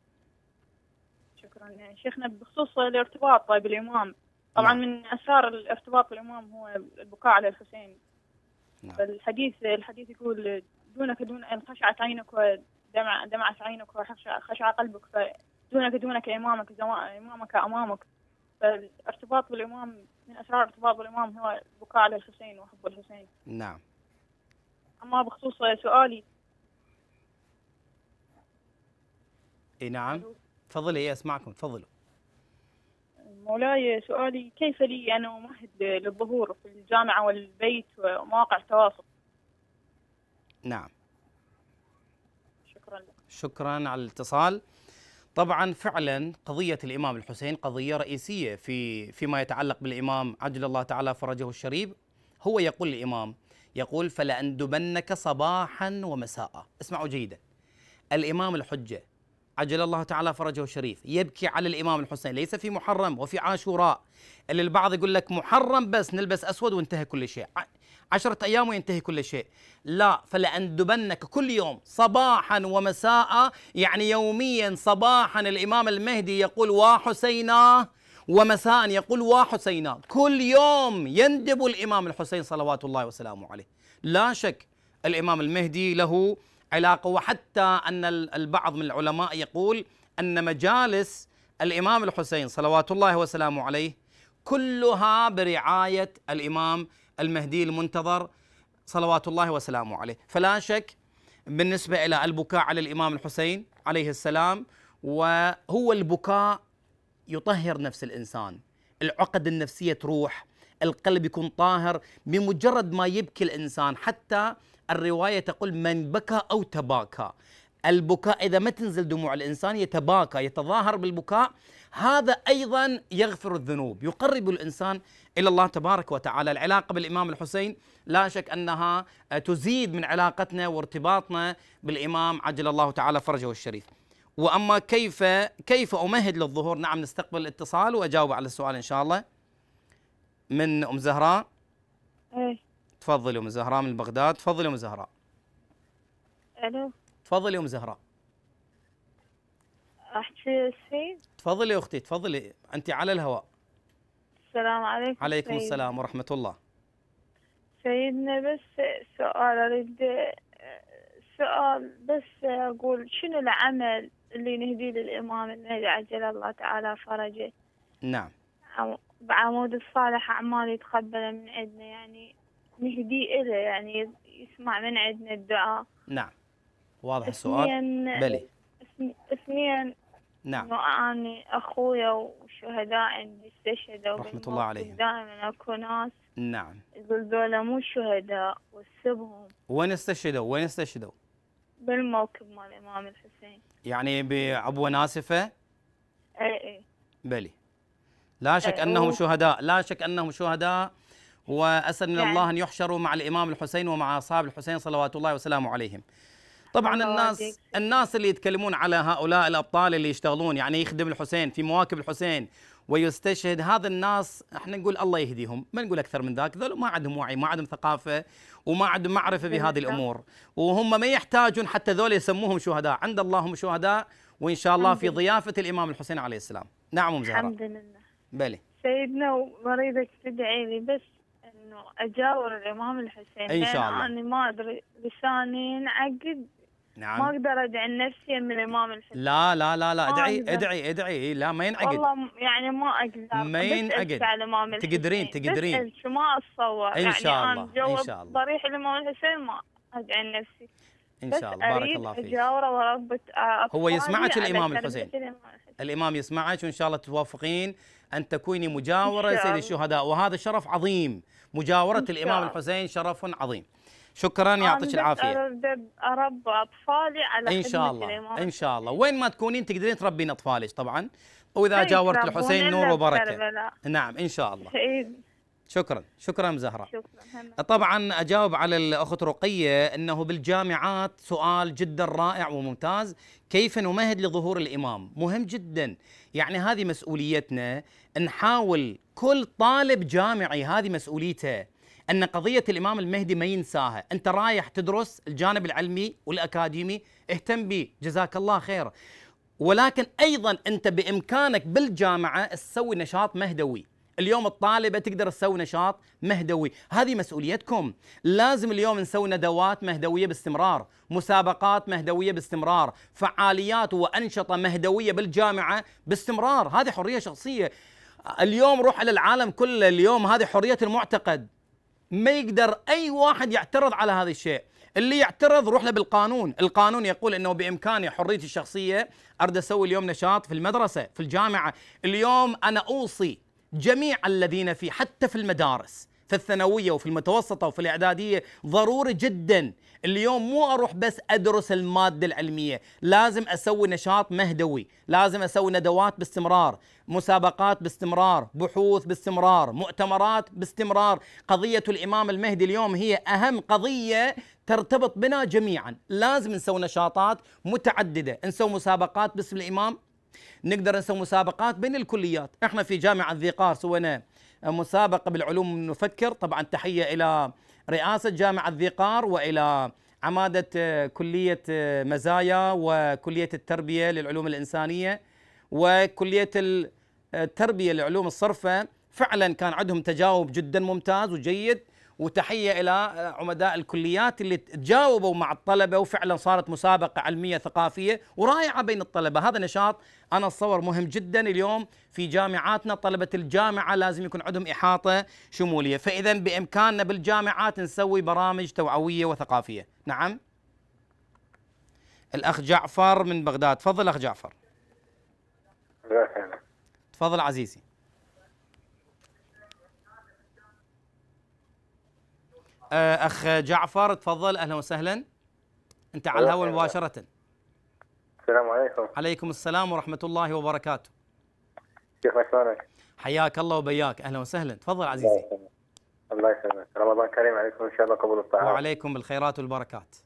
شكرا يعني شيخنا بخصوص الارتباط طيب الامام طبعا نعم. من اسرار الارتباط بالامام هو البكاء على الحسين نعم. الحديث الحديث يقول دونك دون ان خشعت عينك ودمع دمعت عينك وخشع قلبك فدونك دونك امامك امامك امامك فالارتباط بالإمام من أسرار ارتباط بالإمام هو البكاء على الحسين وحب الحسين نعم أما بخصوص سؤالي اي نعم تفضلي اسمعكم تفضلوا مولاي سؤالي كيف لي ان امهد للظهور في الجامعه والبيت ومواقع التواصل؟ نعم شكرا لك. شكرا على الاتصال طبعا فعلا قضية الإمام الحسين قضية رئيسية في فيما يتعلق بالإمام عجل الله تعالى فرجه الشريف هو يقول الإمام يقول فلأندبنك صباحا ومساء اسمعوا جيدا الإمام الحجة عجل الله تعالى فرجه الشريف يبكي على الإمام الحسين ليس في محرم وفي عاشوراء اللي البعض يقول لك محرم بس نلبس أسود وانتهى كل شيء عشرة أيام وينتهي كل شيء لا فلأندبنك كل يوم صباحا ومساء يعني يوميا صباحا الإمام المهدي يقول وحسينا ومساء يقول وحسينا كل يوم يندب الإمام الحسين صلوات الله وسلامه عليه لا شك الإمام المهدي له علاقة وحتى أن البعض من العلماء يقول أن مجالس الإمام الحسين صلوات الله وسلامه عليه كلها برعاية الإمام المهدي المنتظر صلوات الله وسلامه عليه فلا شك بالنسبة إلى البكاء على الإمام الحسين عليه السلام وهو البكاء يطهر نفس الإنسان العقد النفسية تروح القلب يكون طاهر بمجرد ما يبكي الإنسان حتى الرواية تقول من بكى أو تباكى البكاء إذا ما تنزل دموع الإنسان يتباكى يتظاهر بالبكاء هذا أيضا يغفر الذنوب يقرب الإنسان إلى الله تبارك وتعالى العلاقة بالإمام الحسين لا شك أنها آه، تزيد من علاقتنا وارتباطنا بالإمام عجل الله تعالى فرجه الشريف وأما كيف كيف أمهد للظهور نعم نستقبل الاتصال وأجاوب على السؤال إن شاء الله من أم زهراء ايه تفضلي أم زهراء من بغداد تفضلي أم زهراء ألو تفضلي ام زهراء احكي شيء تفضلي اختي تفضلي انت على الهواء السلام عليكم عليكم سيد. السلام ورحمه الله سيدنا بس سؤال اريد سؤال بس اقول شنو العمل اللي نهديه للامام المهدي عجل الله تعالى فرجه نعم بعمود الصالح اعمال يتقبله من عندنا يعني نهديه له يعني يسمع من عندنا الدعاء نعم واضح السؤال بلي اثنين نعم وأني أخويا وشهداء استشهدوا رحمة الله عليهم دائما أكو ناس نعم يقول ذولا مو شهداء وسبهم وين استشهدوا وين استشهدوا بالموكب مال الإمام الحسين يعني بعبوة ناسفة أي أي بلي لا شك أنهم شهداء لا شك أنهم شهداء وأسأل من يعني الله أن يحشروا مع الإمام الحسين ومع أصحاب الحسين صلوات الله وسلامه عليهم طبعا الناس الناس اللي يتكلمون على هؤلاء الابطال اللي يشتغلون يعني يخدم الحسين في مواكب الحسين ويستشهد هذا الناس احنا نقول الله يهديهم ما نقول اكثر من ذاك ذول ما عندهم وعي ما عندهم ثقافه وما عندهم معرفه بهذه الامور وهم ما يحتاجون حتى ذول يسموهم شهداء عند الله هم شهداء وان شاء الله في ضيافه الامام الحسين عليه السلام نعم ام زهره الحمد لله بلي سيدنا ومريضك تدعي لي بس انه اجاور الامام الحسين ان شاء الله انا ما ادري لساني ينعقد نعم ما اقدر ادعي نفسي من الامام الحسين لا لا لا لا ادعي ادعي ادعي ادعي لا ما ينعقد والله يعني ما اقدر ما ينعقد على الامام الحسين تقدرين تقدرين بس ما اتصور ان يعني شاء الله يعني ان شاء الله ضريح الامام الحسين ما ادعي نفسي ان شاء الله بارك الله فيك آه، هو يسمعك الامام الحسين الامام يسمعك وان شاء الله توافقين ان تكوني مجاوره سيد الشهداء وهذا شرف عظيم مجاوره الامام الحسين شرف عظيم شكرا آه، يعطيك العافيه اربى اطفالي على ان شاء الله ان شاء الله وين ما تكونين تقدرين تربين اطفالك طبعا واذا إيه، جاورت الحسين نور وبركه نعم ان شاء الله إيه. شكرا شكرا ام زهره شكرا طبعا اجاوب على الاخت رقيه انه بالجامعات سؤال جدا رائع وممتاز كيف نمهد لظهور الامام مهم جدا يعني هذه مسؤوليتنا نحاول كل طالب جامعي هذه مسؤوليته ان قضيه الامام المهدي ما ينساها، انت رايح تدرس الجانب العلمي والاكاديمي اهتم به جزاك الله خير. ولكن ايضا انت بامكانك بالجامعه تسوي نشاط مهدوي. اليوم الطالبه تقدر تسوي نشاط مهدوي، هذه مسؤوليتكم، لازم اليوم نسوي ندوات مهدويه باستمرار، مسابقات مهدويه باستمرار، فعاليات وانشطه مهدويه بالجامعه باستمرار، هذه حريه شخصيه. اليوم روح على العالم كله، اليوم هذه حريه المعتقد، ما يقدر أي واحد يعترض على هذا الشيء اللي يعترض روح له بالقانون القانون يقول أنه بإمكاني حريتي الشخصية أرد أسوي اليوم نشاط في المدرسة في الجامعة اليوم أنا أوصي جميع الذين في حتى في المدارس في الثانوية وفي المتوسطة وفي الإعدادية ضروري جدا اليوم مو اروح بس ادرس الماده العلميه لازم اسوي نشاط مهدوي لازم اسوي ندوات باستمرار مسابقات باستمرار بحوث باستمرار مؤتمرات باستمرار قضيه الامام المهدي اليوم هي اهم قضيه ترتبط بنا جميعا لازم نسوي نشاطات متعدده نسوي مسابقات باسم الامام نقدر نسوي مسابقات بين الكليات احنا في جامعه ذي قار سوينا مسابقه بالعلوم نفكر طبعا تحيه الى رئاسة جامعة ذيقار وإلى عمادة آه، كلية آه، مزايا وكلية التربية للعلوم الإنسانية وكلية آه، التربية لعلوم الصرفة فعلا كان عندهم تجاوب جدا ممتاز وجيد وتحيه الى عمداء الكليات اللي تجاوبوا مع الطلبه وفعلا صارت مسابقه علميه ثقافيه ورائعه بين الطلبه، هذا نشاط انا اتصور مهم جدا اليوم في جامعاتنا طلبه الجامعه لازم يكون عندهم احاطه شموليه، فاذا بامكاننا بالجامعات نسوي برامج توعويه وثقافيه، نعم. الاخ جعفر من بغداد، تفضل اخ جعفر. تفضل عزيزي. آه، اخ جعفر تفضل اهلا وسهلا انت على الهواء مباشره السلام عليكم عليكم السلام ورحمه الله وبركاته كيف شلونك حياك الله وبياك اهلا وسهلا تفضل عزيزي الله يسلمك رمضان كريم عليكم ان شاء الله قبول الطاعات وعليكم بالخيرات والبركات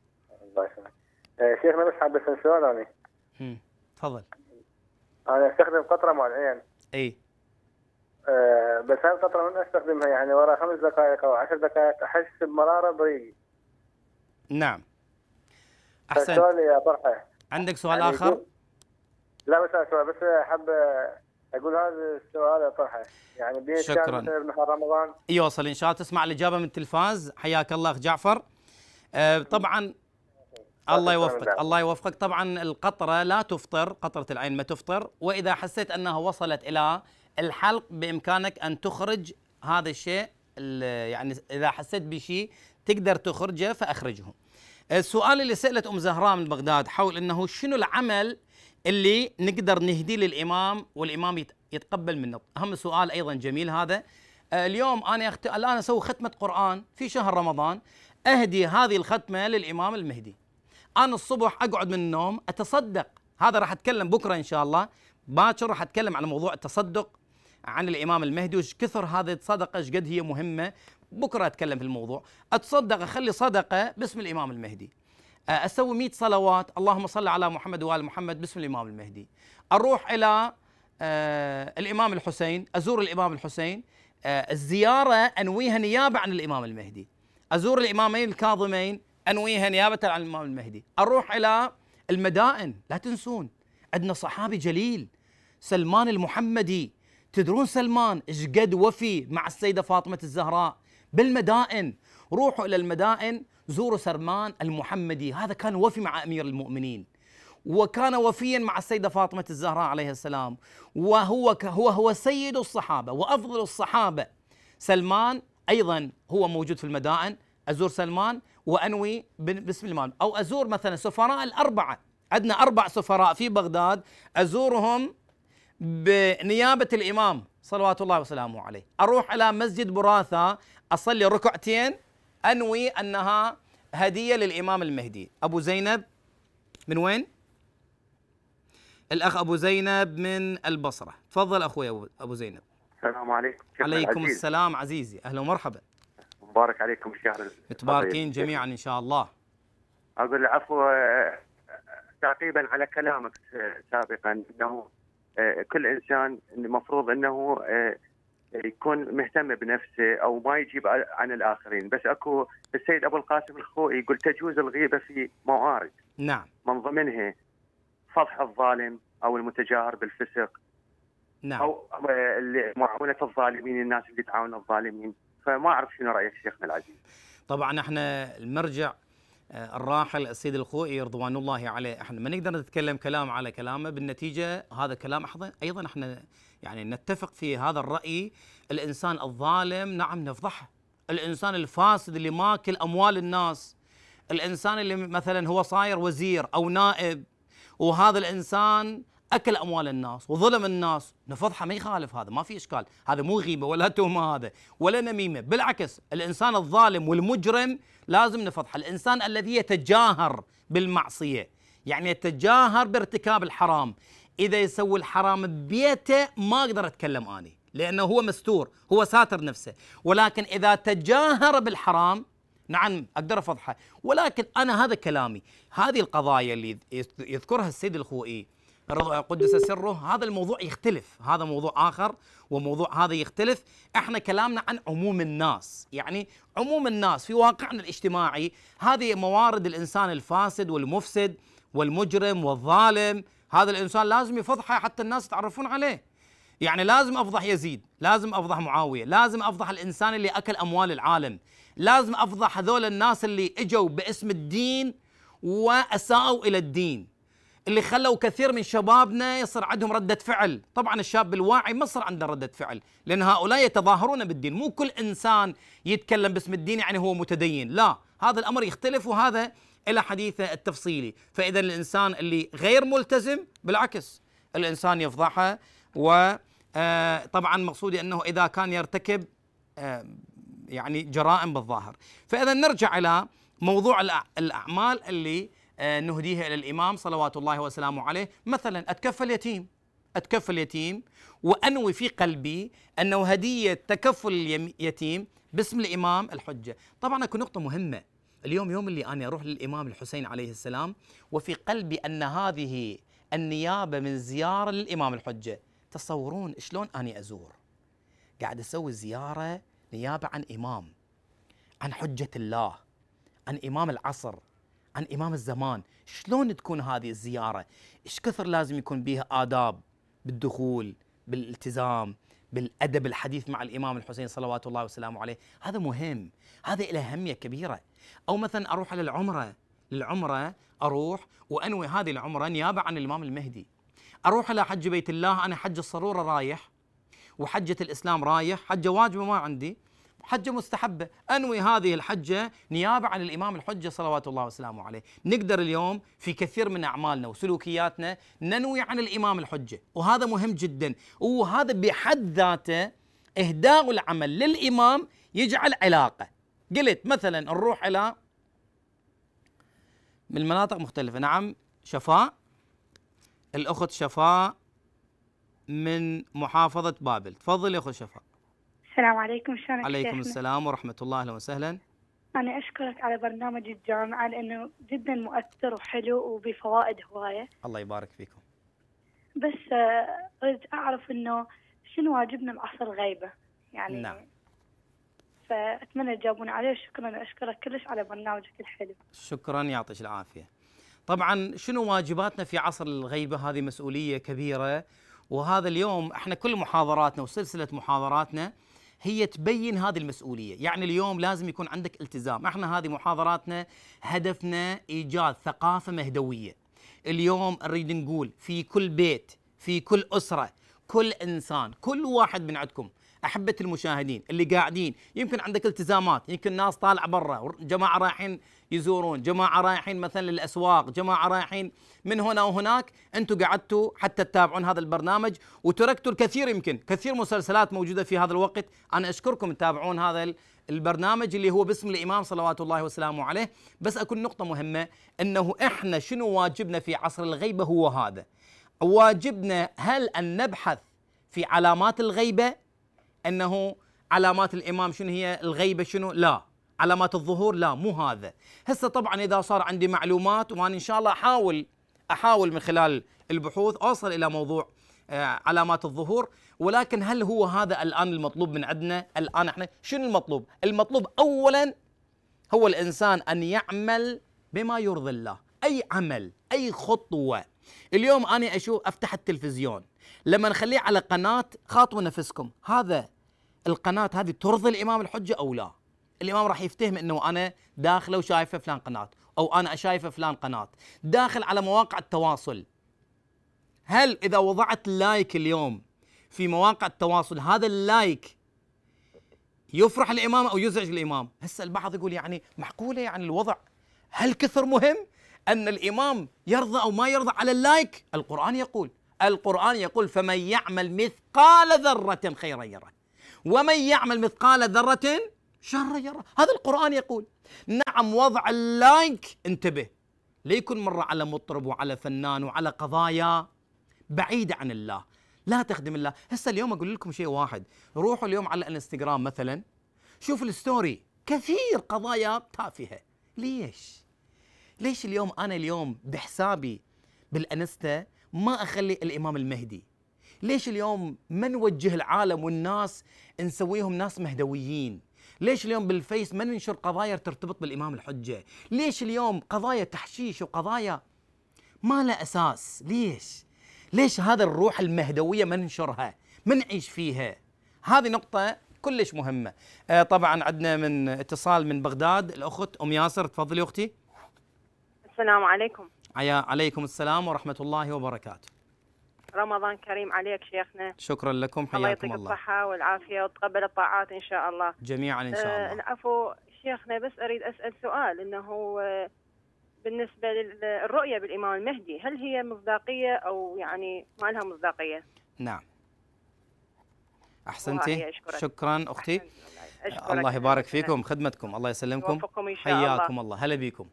الله يسلمك آه، شيخنا بس حاب اسال سؤال انا تفضل انا استخدم قطره مع العين اي آه، بس هاي القطره من استخدمها يعني ورا خمس دقائق او عشر دقائق احس بمراره بريقي نعم احسن سؤالي يا طرحه عندك سؤال يعني اخر؟ لا بس سؤال بس حب اقول هذا السؤال يا طرحه يعني بين شكرا نهار رمضان يوصل ان شاء الله تسمع الاجابه من التلفاز حياك الله اخ جعفر آه طبعا الله يوفقك الله يوفقك طبعا القطره لا تفطر قطره العين ما تفطر واذا حسيت انها وصلت الى الحلق بامكانك ان تخرج هذا الشيء يعني اذا حسيت بشيء تقدر تخرجه فاخرجه. السؤال اللي سالت ام زهراء من بغداد حول انه شنو العمل اللي نقدر نهديه للامام والامام يتقبل منه، اهم سؤال ايضا جميل هذا. آه، اليوم انا أخت... الان اسوي ختمه قران في شهر رمضان اهدي هذه الختمه للامام المهدي. انا الصبح اقعد من النوم اتصدق، هذا راح اتكلم بكره ان شاء الله، باكر راح اتكلم على موضوع التصدق عن الامام المهدي وش كثر هذه الصدقه ايش قد هي مهمه بكره اتكلم في الموضوع اتصدق اخلي صدقه باسم الامام المهدي أه، اسوي 100 صلوات اللهم صل على محمد وال محمد باسم الامام المهدي اروح الى آه الامام الحسين ازور الامام الحسين آه الزياره انويها نيابه عن الامام المهدي ازور الامامين الكاظمين انويها نيابه عن الامام المهدي اروح الى المدائن لا تنسون عندنا صحابي جليل سلمان المحمدي تدرون سلمان ايش قد وفي مع السيده فاطمه الزهراء بالمدائن روحوا الى المدائن زوروا سلمان المحمدي هذا كان وفي مع امير المؤمنين وكان وفيا مع السيده فاطمه الزهراء عليه السلام وهو هو هو سيد الصحابه وافضل الصحابه سلمان ايضا هو موجود في المدائن ازور سلمان وانوي باسم المال او ازور مثلا سفراء الاربعه عندنا اربع سفراء في بغداد ازورهم بنيابه الامام صلوات الله وسلامه عليه اروح الى مسجد براثه اصلي ركعتين انوي انها هديه للامام المهدي ابو زينب من وين الاخ ابو زينب من البصره تفضل اخوي ابو زينب السلام عليكم عليكم عزيز. السلام عزيزي اهلا ومرحبا مبارك عليكم الشهر متباركين جميعا ان شاء الله اقول عفو آه، آه، تعقيبا على كلامك آه، سابقا انه آه، كل انسان المفروض انه آه، يكون مهتم بنفسه او ما يجيب عن الاخرين بس اكو السيد ابو القاسم الخوئي يقول تجوز الغيبه في موارد نعم من ضمنها فضح الظالم او المتجاهر بالفسق نعم او آه، معاونه الظالمين الناس اللي تعاون الظالمين فما اعرف شنو رايك شيخنا العزيز طبعا احنا المرجع آه، الراحل السيد الخوئي رضوان الله عليه احنا ما نقدر نتكلم كلام على كلامه بالنتيجه هذا كلام ايضا احنا يعني نتفق في هذا الراي الانسان الظالم نعم نفضحه الانسان الفاسد اللي ماكل اموال الناس الانسان اللي مثلا هو صاير وزير او نائب وهذا الانسان اكل اموال الناس وظلم الناس نفضحه ما يخالف هذا ما في اشكال هذا مو غيبه ولا تهمه هذا ولا نميمه بالعكس الانسان الظالم والمجرم لازم نفضحه الانسان الذي يتجاهر بالمعصيه يعني يتجاهر بارتكاب الحرام اذا يسوي الحرام ببيته ما اقدر اتكلم اني لانه هو مستور هو ساتر نفسه ولكن اذا تجاهر بالحرام نعم اقدر افضحه ولكن انا هذا كلامي هذه القضايا اللي يذكرها السيد الخوئي قدس سره هذا الموضوع يختلف هذا موضوع آخر وموضوع هذا يختلف احنا كلامنا عن عموم الناس يعني عموم الناس في واقعنا الاجتماعي هذه موارد الإنسان الفاسد والمفسد والمجرم والظالم هذا الإنسان لازم يفضحه حتى الناس يتعرفون عليه يعني لازم أفضح يزيد لازم أفضح معاوية لازم أفضح الإنسان اللي أكل أموال العالم لازم أفضح هذول الناس اللي إجوا باسم الدين وأساءوا إلى الدين اللي خلوا كثير من شبابنا يصير عندهم ردة فعل طبعا الشاب الواعي ما صار عنده ردة فعل لأن هؤلاء يتظاهرون بالدين مو كل إنسان يتكلم باسم الدين يعني هو متدين لا هذا الأمر يختلف وهذا إلى حديثه التفصيلي فإذا الإنسان اللي غير ملتزم بالعكس الإنسان يفضحه وطبعا آه، مقصودي أنه إذا كان يرتكب آه، يعني جرائم بالظاهر فإذا نرجع إلى موضوع الأعمال اللي آه، نهديها إلى الإمام صلوات الله وسلامه عليه مثلا أتكفل يتيم أتكفل يتيم وأنوي في قلبي أنه هدية تكفل اليتيم باسم الإمام الحجة طبعا أكو نقطة مهمة اليوم يوم اللي أنا أروح للإمام الحسين عليه السلام وفي قلبي أن هذه النيابة من زيارة للإمام الحجة تصورون شلون أني أزور قاعد أسوي زيارة نيابة عن إمام عن حجة الله عن إمام العصر عن إمام الزمان شلون تكون هذه الزيارة إيش كثر لازم يكون بها آداب بالدخول بالالتزام بالادب الحديث مع الامام الحسين صلوات الله وسلامه عليه هذا مهم هذا له اهميه كبيره او مثلا اروح على العمره للعمره اروح وانوي هذه العمره نيابه عن الامام المهدي اروح على حج بيت الله انا حج الصروره رايح وحجه الاسلام رايح حجه واجبه ما عندي حجة مستحبة أنوي هذه الحجة نيابة عن الإمام الحجة صلوات الله وسلامه عليه نقدر اليوم في كثير من أعمالنا وسلوكياتنا ننوي عن الإمام الحجة وهذا مهم جدا وهذا بحد ذاته إهداء العمل للإمام يجعل علاقة قلت مثلا نروح إلى من مناطق مختلفة نعم شفاء الأخت شفاء من محافظة بابل تفضل يا أخت شفاء السلام عليكم شلونك عليكم السلام ورحمة الله أهلا وسهلا أنا أشكرك على برنامج الجامعة لأنه جدا مؤثر وحلو وبفوائد هواية الله يبارك فيكم بس آه، أريد أعرف أنه شنو واجبنا بعصر الغيبة يعني نعم فأتمنى تجاوبون عليه شكرا أشكرك كلش على برنامجك الحلو شكرا يعطيك العافية طبعا شنو واجباتنا في عصر الغيبة هذه مسؤولية كبيرة وهذا اليوم احنا كل محاضراتنا وسلسلة محاضراتنا هي تبين هذه المسؤوليه يعني اليوم لازم يكون عندك التزام احنا هذه محاضراتنا هدفنا ايجاد ثقافه مهدويه اليوم نريد نقول في كل بيت في كل اسره كل انسان كل واحد من عندكم احبه المشاهدين اللي قاعدين يمكن عندك التزامات يمكن ناس طالعه برا جماعه رايحين يزورون جماعة رايحين مثلا للأسواق جماعة رايحين من هنا وهناك أنتم قعدتوا حتى تتابعون هذا البرنامج وتركتوا الكثير يمكن كثير مسلسلات موجودة في هذا الوقت أنا أشكركم تتابعون هذا البرنامج اللي هو باسم الإمام صلوات الله وسلامه عليه بس أكون نقطة مهمة أنه إحنا شنو واجبنا في عصر الغيبة هو هذا واجبنا هل أن نبحث في علامات الغيبة أنه علامات الإمام شنو هي الغيبة شنو لا علامات الظهور لا مو هذا هسه طبعا اذا صار عندي معلومات وانا ان شاء الله احاول احاول من خلال البحوث اوصل الى موضوع آه، علامات الظهور ولكن هل هو هذا الان المطلوب من عندنا الان احنا شنو المطلوب المطلوب اولا هو الانسان ان يعمل بما يرضي الله اي عمل اي خطوه اليوم انا اشوف افتح التلفزيون لما نخليه على قناه خاطوا نفسكم هذا القناه هذه ترضي الامام الحجه او لا الامام راح يفتهم انه انا داخله وشايفه فلان قناه او انا شايفه فلان قناه داخل على مواقع التواصل هل اذا وضعت لايك اليوم في مواقع التواصل هذا اللايك يفرح الامام او يزعج الامام هسه البعض يقول يعني معقوله يعني الوضع هل كثر مهم ان الامام يرضى او ما يرضى على اللايك القران يقول القران يقول فمن يعمل مثقال ذره خيرا يره ومن يعمل مثقال ذره شهر يرى هذا القرآن يقول نعم وضع اللايك انتبه ليكن مرة على مطرب وعلى فنان وعلى قضايا بعيدة عن الله لا تخدم الله هسه اليوم أقول لكم شيء واحد روحوا اليوم على الانستغرام مثلا شوفوا الستوري كثير قضايا تافهة ليش؟ ليش اليوم أنا اليوم بحسابي بالأنستا ما أخلي الإمام المهدي ليش اليوم ما نوجه العالم والناس نسويهم ناس مهدويين ليش اليوم بالفيس ما ننشر قضايا ترتبط بالامام الحجه ليش اليوم قضايا تحشيش وقضايا ما لها اساس ليش ليش هذا الروح المهدويه ما ننشرها ما نعيش فيها هذه نقطه كلش مهمه آه طبعا عندنا من اتصال من بغداد الاخت ام ياسر تفضلي اختي السلام عليكم عليكم السلام ورحمه الله وبركاته رمضان كريم عليك شيخنا شكرا لكم حياكم الله يعطيك الصحة والعافية وتقبل الطاعات إن شاء الله جميعا إن شاء آه، الله آه العفو شيخنا بس أريد أسأل سؤال أنه آه، بالنسبة للرؤية بالإمام المهدي هل هي مصداقية أو يعني ما لها مصداقية؟ نعم احسنتي شكرا اختي أشكرك. الله يبارك فيكم خدمتكم الله يسلمكم إن شاء حياكم الله, الله. هلا بيكم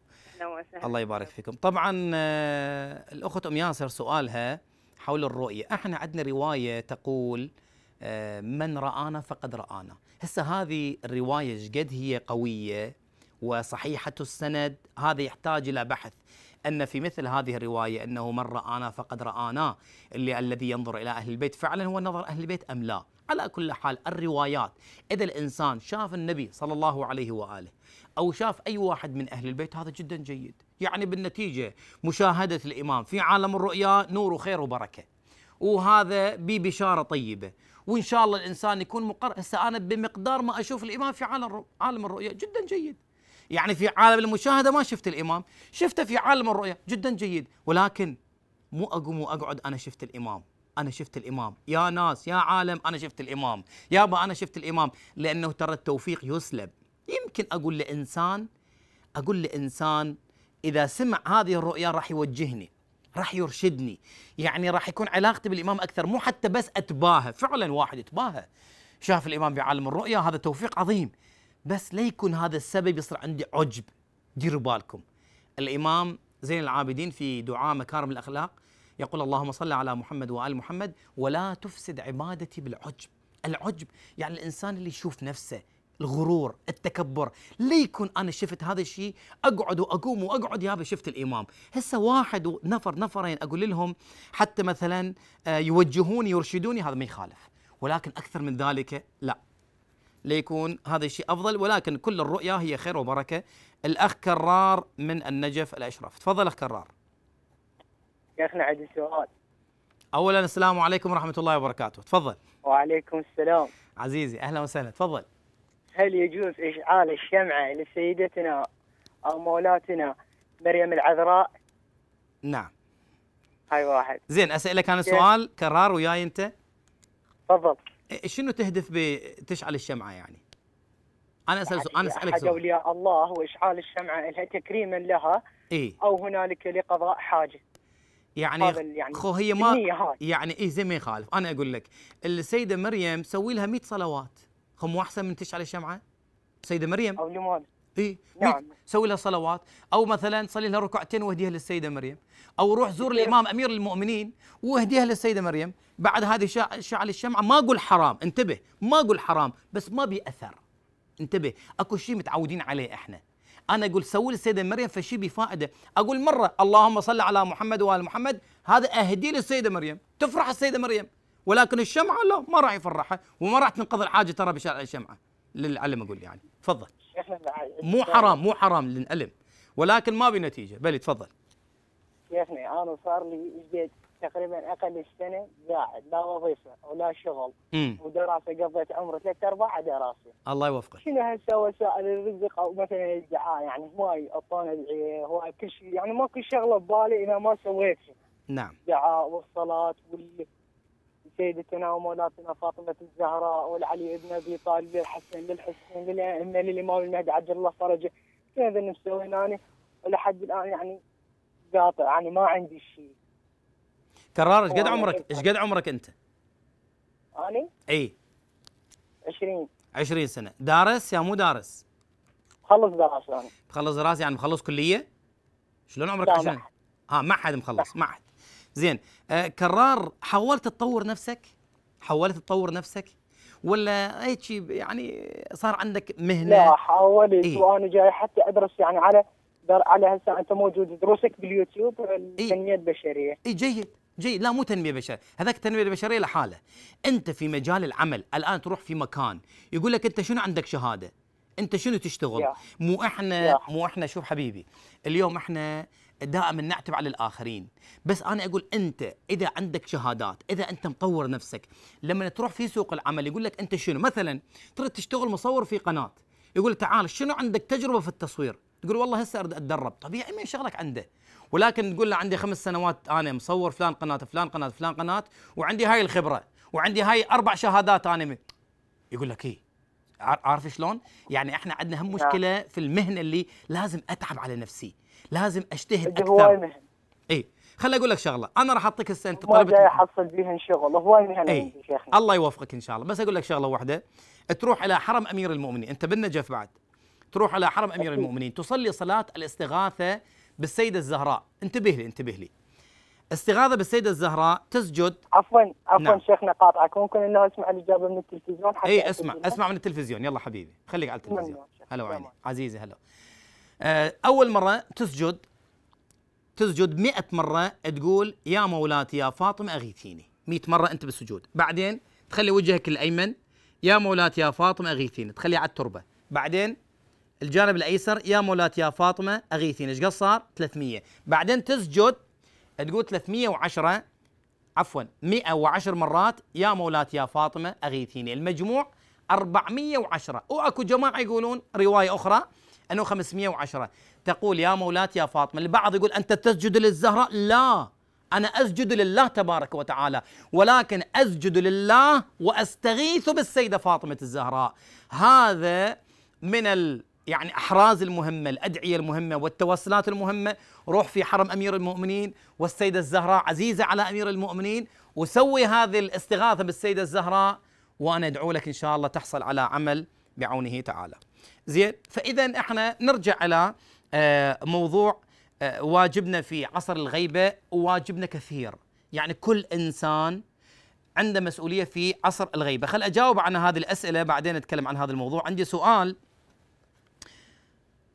الله يبارك فيكم طبعا آه، الاخت ام ياسر سؤالها حول الرؤية احنا عندنا رواية تقول آه، من رآنا فقد رآنا هسه هذه الرواية شقد هي قوية وصحيحة السند هذا يحتاج إلى بحث أن في مثل هذه الرواية أنه من رآنا فقد رآنا اللي الذي ينظر إلى أهل البيت فعلا هو نظر أهل البيت أم لا على كل حال الروايات إذا الإنسان شاف النبي صلى الله عليه وآله أو شاف أي واحد من أهل البيت هذا جدا جيد يعني بالنتيجة مشاهدة الإمام في عالم الرؤيا نور وخير وبركة وهذا ببشارة طيبة وإن شاء الله الإنسان يكون مقرر هسه أنا بمقدار ما أشوف الإمام في عالم عالم الرؤيا جدا جيد يعني في عالم المشاهدة ما شفت الإمام شفته في عالم الرؤيا جدا جيد ولكن مو أقوم وأقعد أنا شفت الإمام أنا شفت الإمام يا ناس يا عالم أنا شفت الإمام يابا أنا شفت الإمام لأنه ترى التوفيق يسلب يمكن أقول لإنسان أقول لإنسان اذا سمع هذه الرؤيا راح يوجهني راح يرشدني يعني راح يكون علاقتي بالامام اكثر مو حتى بس اتباهى فعلا واحد يتباهى شاف الامام بعالم الرؤيا هذا توفيق عظيم بس لا يكون هذا السبب يصير عندي عجب ديروا بالكم الامام زين العابدين في دعاء مكارم الاخلاق يقول اللهم صل على محمد وال محمد ولا تفسد عبادتي بالعجب العجب يعني الانسان اللي يشوف نفسه الغرور التكبر ليكون انا شفت هذا الشيء اقعد واقوم واقعد يابا شفت الامام هسه واحد ونفر نفرين اقول لهم حتى مثلا آه، يوجهوني يرشدوني هذا ما يخالف ولكن اكثر من ذلك لا ليكون هذا الشيء افضل ولكن كل الرؤيا هي خير وبركه الاخ كرار من النجف الاشرف تفضل اخ كرار شيخنا عندي سؤال اولا السلام عليكم ورحمه الله وبركاته تفضل وعليكم السلام عزيزي اهلا وسهلا تفضل هل يجوز إشعال الشمعة لسيدتنا أو مولاتنا مريم العذراء؟ نعم هاي واحد زين اسالك انا سؤال كرار وياي أنت تفضل إيه، شنو تهدف بتشعل الشمعة يعني؟ أنا أسأل سؤال أنا أسألك سؤال أولياء الله وإشعال الشمعة لها تكريما لها إيه؟ أو هنالك لقضاء حاجة يعني يعني خو هي ما يعني اي زي ما يخالف أنا أقول لك السيدة مريم سوي لها 100 صلوات هم احسن من تشعل الشمعه سيده مريم او لمولد اي نعم سوي لها صلوات او مثلا صلي لها ركعتين واهديها للسيده مريم او روح زور الامام امير المؤمنين واهديها للسيده مريم بعد هذه شعل الشمعه ما اقول حرام انتبه ما اقول حرام بس ما بي اثر انتبه اكو شيء متعودين عليه احنا انا اقول سوي للسيده مريم فشي بفائده اقول مره اللهم صل على محمد وال محمد هذا اهدي للسيده مريم تفرح السيده مريم ولكن الشمعه لا ما راح يفرحها وما راح تنقذ الحاجه ترى بشارع الشمعه للعلم اقول يعني تفضل مو حرام مو حرام للعلم ولكن ما بنتيجه بلي تفضل شيخنا انا صار لي جديد تقريبا اقل سنه قاعد لا وظيفه ولا شغل مم. ودراسه قضيت عمري ثلاث ارباع دراسه الله يوفقك شنو هسه وسائل الرزق او مثلا الدعاء يعني هواي اعطونا هواي كل شيء يعني ما شغله ببالي اذا ما سويتها نعم دعاء والصلاه وال سيدتنا ومولاتنا فاطمة الزهراء والعلي ابن أبي طالب للحسن للحسين للأئمة للإمام المهدي عجل الله فرجه هذا اللي مسوينه أنا ولحد الآن يعني قاطع يعني ما عندي شيء كرار ايش قد يعني عمرك ايش قد عمرك انت؟ أنا؟ اي 20 20 سنة دارس يا مو دارس؟ مخلص دراسة أنا مخلص دراسة يعني مخلص كلية؟ شلون عمرك 20؟ ها معهد مخلص معهد زين آه كرار حاولت تطور نفسك حاولت تطور نفسك ولا اي شيء يعني صار عندك مهنه لا حاولت إيه؟ وانا جاي حتى ادرس يعني على على هسه انت موجود دروسك باليوتيوب التنميه إيه؟ البشريه اي جيد جيد لا مو تنميه بشريه هذاك التنميه البشريه لحاله انت في مجال العمل الان تروح في مكان يقول لك انت شنو عندك شهاده انت شنو تشتغل مو احنا مو احنا شوف حبيبي اليوم احنا دائما نعتب على الاخرين بس انا اقول انت اذا عندك شهادات اذا انت مطور نفسك لما تروح في سوق العمل يقول لك انت شنو مثلا تريد تشتغل مصور في قناه يقول تعال شنو عندك تجربه في التصوير تقول والله هسه اريد اتدرب طبيعي ما شغلك عنده ولكن تقول له عندي خمس سنوات انا مصور فلان قناه فلان قناه فلان قناه وعندي هاي الخبره وعندي هاي اربع شهادات انا يقول لك ايه عارف شلون؟ يعني احنا عندنا هم نعم. مشكله في المهنه اللي لازم اتعب على نفسي، لازم اجتهد اكثر اي خليني اقول لك شغله انا راح اعطيك هسه انت طلبت جاي احصل بيها شغل هواي مهنه اي شيخنا الله يوفقك ان شاء الله بس اقول لك شغله واحده تروح الى حرم امير المؤمنين انت بالنجف بعد تروح على حرم امير المؤمنين تصلي صلاه الاستغاثه بالسيده الزهراء انتبه لي انتبه لي استغاثه بالسيده الزهراء تسجد عفوا عفوا نعم. شيخنا قاطعك ممكن انه اسمع الاجابه من التلفزيون حتى اي اسمع أسمع, اسمع من التلفزيون يلا حبيبي خليك على التلفزيون هلا وعيني عزيزي هلا آه، اول مره تسجد تسجد 100 مره تقول يا مولاتي يا فاطمه اغيثيني 100 مره انت بالسجود بعدين تخلي وجهك الايمن يا مولاتي يا فاطمه اغيثيني تخليه على التربه بعدين الجانب الايسر يا مولاتي يا فاطمه اغيثيني ايش قد صار 300 بعدين تسجد تقول 310 عفوا 110 مرات يا مولاتي يا فاطمه اغيثيني المجموع 410 واكو جماعه يقولون روايه اخرى أنه 510 تقول يا مولاتي يا فاطمة البعض يقول أنت تسجد للزهراء لا أنا أسجد لله تبارك وتعالى ولكن أسجد لله وأستغيث بالسيدة فاطمة الزهراء هذا من ال يعني احراز المهمه، الادعيه المهمه والتوسلات المهمه، روح في حرم امير المؤمنين والسيده الزهراء عزيزه على امير المؤمنين وسوي هذه الاستغاثه بالسيده الزهراء وانا ادعو لك ان شاء الله تحصل على عمل بعونه تعالى. زين فاذا احنا نرجع على آه، موضوع آه، واجبنا في عصر الغيبه واجبنا كثير يعني كل انسان عنده مسؤوليه في عصر الغيبه خل اجاوب عن هذه الاسئله بعدين اتكلم عن هذا الموضوع عندي سؤال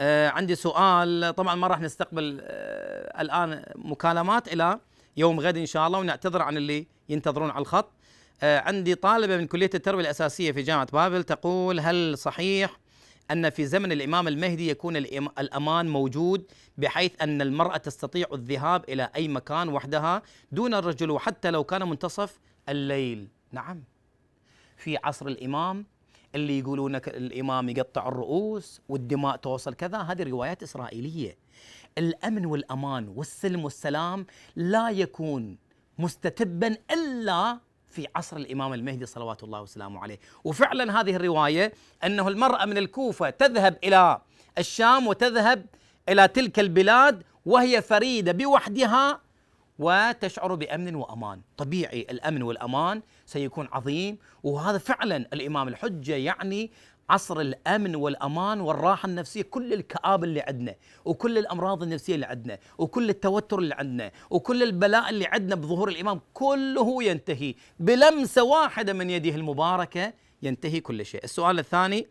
آه، عندي سؤال طبعا ما راح نستقبل الان مكالمات الى يوم غد ان شاء الله ونعتذر عن اللي ينتظرون على الخط عندي طالبه من كليه التربيه الاساسيه في جامعه بابل تقول هل صحيح أن في زمن الإمام المهدي يكون الأمان موجود بحيث أن المرأة تستطيع الذهاب إلى أي مكان وحدها دون الرجل وحتى لو كان منتصف الليل نعم في عصر الإمام اللي يقولون الإمام يقطع الرؤوس والدماء توصل كذا هذه روايات إسرائيلية الأمن والأمان والسلم والسلام لا يكون مستتبا إلا في عصر الإمام المهدي صلوات الله وسلامه عليه وفعلا هذه الرواية أنه المرأة من الكوفة تذهب إلى الشام وتذهب إلى تلك البلاد وهي فريدة بوحدها وتشعر بأمن وأمان طبيعي الأمن والأمان سيكون عظيم وهذا فعلا الإمام الحجة يعني عصر الامن والامان والراحه النفسيه كل الكآبه اللي عندنا وكل الامراض النفسيه اللي عندنا وكل التوتر اللي عندنا وكل البلاء اللي عندنا بظهور الامام كله ينتهي بلمسه واحده من يده المباركه ينتهي كل شيء. السؤال الثاني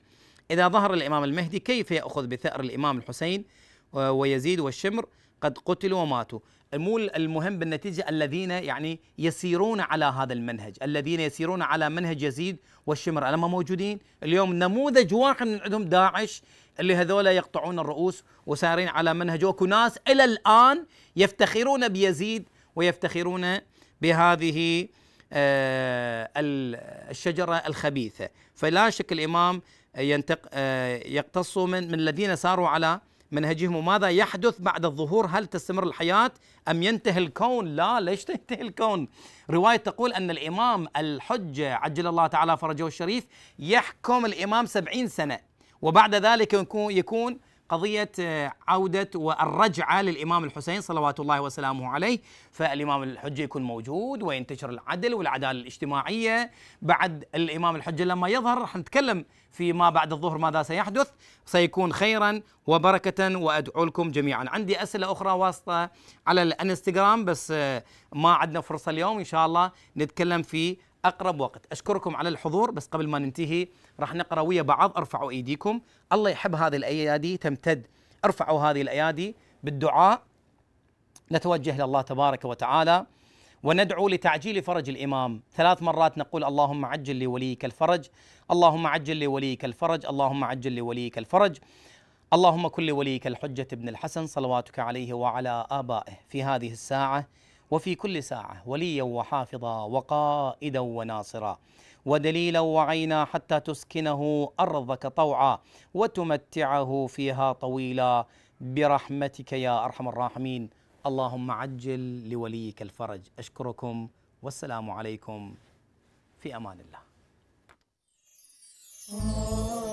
اذا ظهر الامام المهدي كيف ياخذ بثأر الامام الحسين ويزيد والشمر قد قتلوا وماتوا؟ مو المهم بالنتيجة الذين يعني يسيرون على هذا المنهج الذين يسيرون على منهج يزيد والشمر لما موجودين اليوم نموذج واحد من عندهم داعش اللي هذولا يقطعون الرؤوس وسارين على منهج اكو ناس إلى الآن يفتخرون بيزيد ويفتخرون بهذه آه، الشجرة الخبيثة فلا شك الإمام ينتق آه، يقتص من من الذين ساروا على منهجهم وماذا يحدث بعد الظهور هل تستمر الحياة أم ينتهي الكون لا ليش تنتهي الكون رواية تقول أن الإمام الحجة عجل الله تعالى فرجه الشريف يحكم الإمام سبعين سنة وبعد ذلك يكون قضية آه، عودة والرجعة للإمام الحسين صلوات الله وسلامه عليه فالإمام الحجة يكون موجود وينتشر العدل والعدالة الاجتماعية بعد الإمام الحجة لما يظهر راح نتكلم فيما بعد الظهر ماذا سيحدث سيكون خيرا وبركة وأدعو لكم جميعا عندي أسئلة أخرى واسطة على الانستغرام بس آه، ما عندنا فرصة اليوم إن شاء الله نتكلم في اقرب وقت اشكركم على الحضور بس قبل ما ننتهي راح نقرا ويا بعض ارفعوا ايديكم الله يحب هذه الايادي تمتد ارفعوا هذه الايادي بالدعاء نتوجه الى الله تبارك وتعالى وندعو لتعجيل فرج الامام ثلاث مرات نقول اللهم عجل لوليك الفرج اللهم عجل لوليك الفرج اللهم عجل لوليك الفرج اللهم كن لوليك الحجه ابن الحسن صلواتك عليه وعلى ابائه في هذه الساعه وفي كل ساعة وليا وحافظا وقائدا وناصرا ودليلا وعينا حتى تسكنه أرضك طوعا وتمتعه فيها طويلا برحمتك يا أرحم الراحمين اللهم عجل لوليك الفرج أشكركم والسلام عليكم في أمان الله